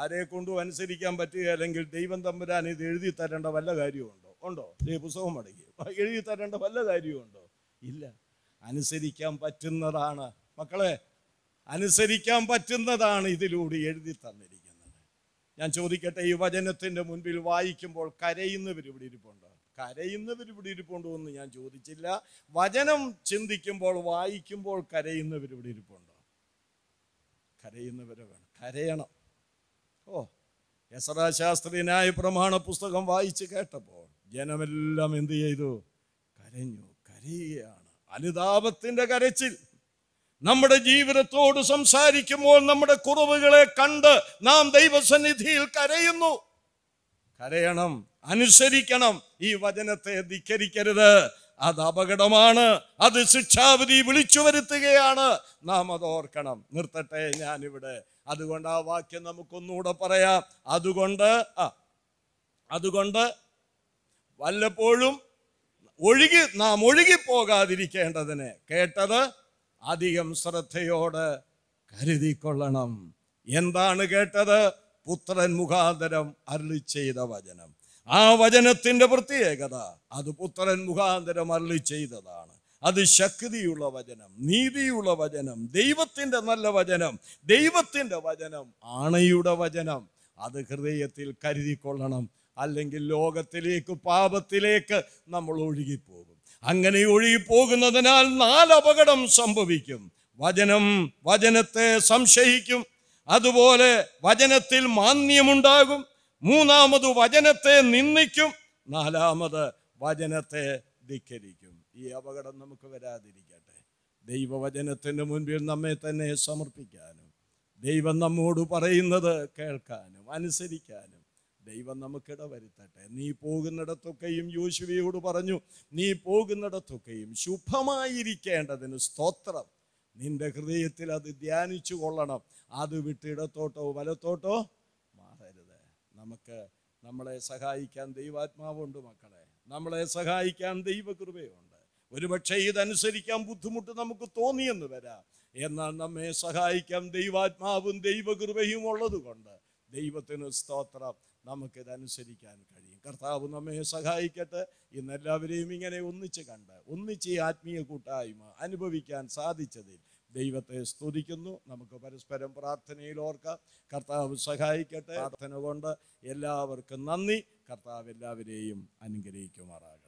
A: ആരെ കൊണ്ടും അനുസരിക്കാൻ അല്ലെങ്കിൽ ദൈവം തമ്പുരാൻ ഇത് എഴുതി തരേണ്ട വല്ല കാര്യമുണ്ടോ ഉണ്ടോ ദൈവ പുസ്തകം മടക്കി എഴുതി തരേണ്ട വല്ല കാര്യമുണ്ടോ ഇല്ല അനുസരിക്കാൻ പറ്റുന്നതാണ് മക്കളെ അനുസരിക്കാൻ പറ്റുന്നതാണ് ഇതിലൂടെ എഴുതി തന്നിരിക്കുന്നത് ഞാൻ ചോദിക്കട്ടെ ഈ വചനത്തിൻ്റെ മുൻപിൽ വായിക്കുമ്പോൾ കരയുന്നവർ ഇവിടെ ഇരിപ്പുണ്ട് കരയുന്നവർ ഇവിടെ ഇരിപ്പുണ്ടോ എന്ന് ഞാൻ ചോദിച്ചില്ല വചനം ചിന്തിക്കുമ്പോൾ വായിക്കുമ്പോൾ കരയുന്നവർ ഇവിടെ ഇരിപ്പുണ്ടോ കരയുന്നവരെ വേണം കരയണം ഓ യസറാശാസ്ത്രീനായ പ്രമാണ പുസ്തകം വായിച്ച് കേട്ടപ്പോൾ ജനമെല്ലാം എന്ത് ചെയ്തു കരഞ്ഞു കരയുകയാണ് അനുതാപത്തിൻ്റെ കരച്ചിൽ നമ്മുടെ ജീവിതത്തോട് സംസാരിക്കുമ്പോൾ നമ്മുടെ കുറവുകളെ കണ്ട് നാം ദൈവസന്നിധിയിൽ കരയുന്നു കരയണം അനുസരിക്കണം ഈ വചനത്തെ ധിക്കരിക്കരുത് അത് അപകടമാണ് അത് ശിക്ഷാവിധി വിളിച്ചു വരുത്തുകയാണ് നാം അത് ഓർക്കണം നിർത്തട്ടെ ഞാനിവിടെ അതുകൊണ്ട് ആ വാക്യം നമുക്കൊന്നുകൂടെ പറയാം അതുകൊണ്ട് ആ അതുകൊണ്ട് വല്ലപ്പോഴും ഒഴുകി നാം ഒഴുകിപ്പോകാതിരിക്കേണ്ടതിന് കേട്ടത് അധികം ശ്രദ്ധയോട് കരുതിക്കൊള്ളണം എന്താണ് കേട്ടത് പുത്രൻ മുഖാന്തരം അരുളി ചെയ്ത വചനം ആ വചനത്തിൻ്റെ പ്രത്യേകത അത് പുത്രൻ മുഖാന്തരം അരളി ചെയ്തതാണ് അത് ശക്തിയുള്ള വചനം നീതിയുള്ള വചനം ദൈവത്തിൻ്റെ നല്ല വചനം ദൈവത്തിൻ്റെ വചനം ആണയുടെ വചനം അത് ഹൃദയത്തിൽ കരുതിക്കൊള്ളണം അല്ലെങ്കിൽ ലോകത്തിലേക്ക് പാപത്തിലേക്ക് നമ്മൾ ഒഴുകിപ്പോകും അങ്ങനെ ഒഴുകിപ്പോകുന്നതിനാൽ നാല് അപകടം സംഭവിക്കും വചനം വചനത്തെ സംശയിക്കും അതുപോലെ വചനത്തിൽ മാന്യമുണ്ടാകും മൂന്നാമത് വചനത്തെ നിന്ദിക്കും നാലാമത് വചനത്തെ ധിക്കരിക്കും ഈ അപകടം നമുക്ക് വരാതിരിക്കട്ടെ ദൈവവചനത്തിന് മുൻപിൽ നമ്മെ തന്നെ സമർപ്പിക്കാനും ദൈവം നമ്മോട് പറയുന്നത് കേൾക്കാനും അനുസരിക്കാനും ദൈവം നമുക്കിട വരുത്തട്ടെ നീ പോകുന്നിടത്തൊക്കെയും യോശുവയോട് പറഞ്ഞു നീ പോകുന്നിടത്തൊക്കെയും ശുഭമായിരിക്കേണ്ടതിന് സ്തോത്രം നിന്റെ ഹൃദയത്തിൽ അത് ധ്യാനിച്ചു കൊള്ളണം അത് വിട്ടിടത്തോട്ടോ വലത്തോട്ടോ നമുക്ക് നമ്മളെ സഹായിക്കാൻ ദൈവാത്മാവുണ്ട് മക്കളെ നമ്മളെ സഹായിക്കാൻ ദൈവകൃപയുണ്ട് ഒരുപക്ഷെ ഇതനുസരിക്കാൻ ബുദ്ധിമുട്ട് നമുക്ക് തോന്നിയെന്ന് വരാം എന്നാൽ നമ്മെ സഹായിക്കാൻ ദൈവാത്മാവും ദൈവകൃപയും ഉള്ളതുകൊണ്ട് ദൈവത്തിന് സ്തോത്രം നമുക്കിതനുസരിക്കാൻ കഴിയും കർത്താവ് നമ്മെ സഹായിക്കട്ടെ ഇന്ന് എല്ലാവരെയും ഇങ്ങനെ ഒന്നിച്ച് കണ്ട് ഒന്നിച്ച് ഈ ആത്മീയ കൂട്ടായ്മ അനുഭവിക്കാൻ സാധിച്ചതിൽ ദൈവത്തെ സ്തുതിക്കുന്നു നമുക്ക് പരസ്പരം പ്രാർത്ഥനയിൽ ഓർക്കാം കർത്താവ് സഹായിക്കട്ടെ പ്രാർത്ഥന കൊണ്ട് എല്ലാവർക്കും നന്ദി കർത്താവ് എല്ലാവരെയും അനുഗ്രഹിക്കുമാറാകും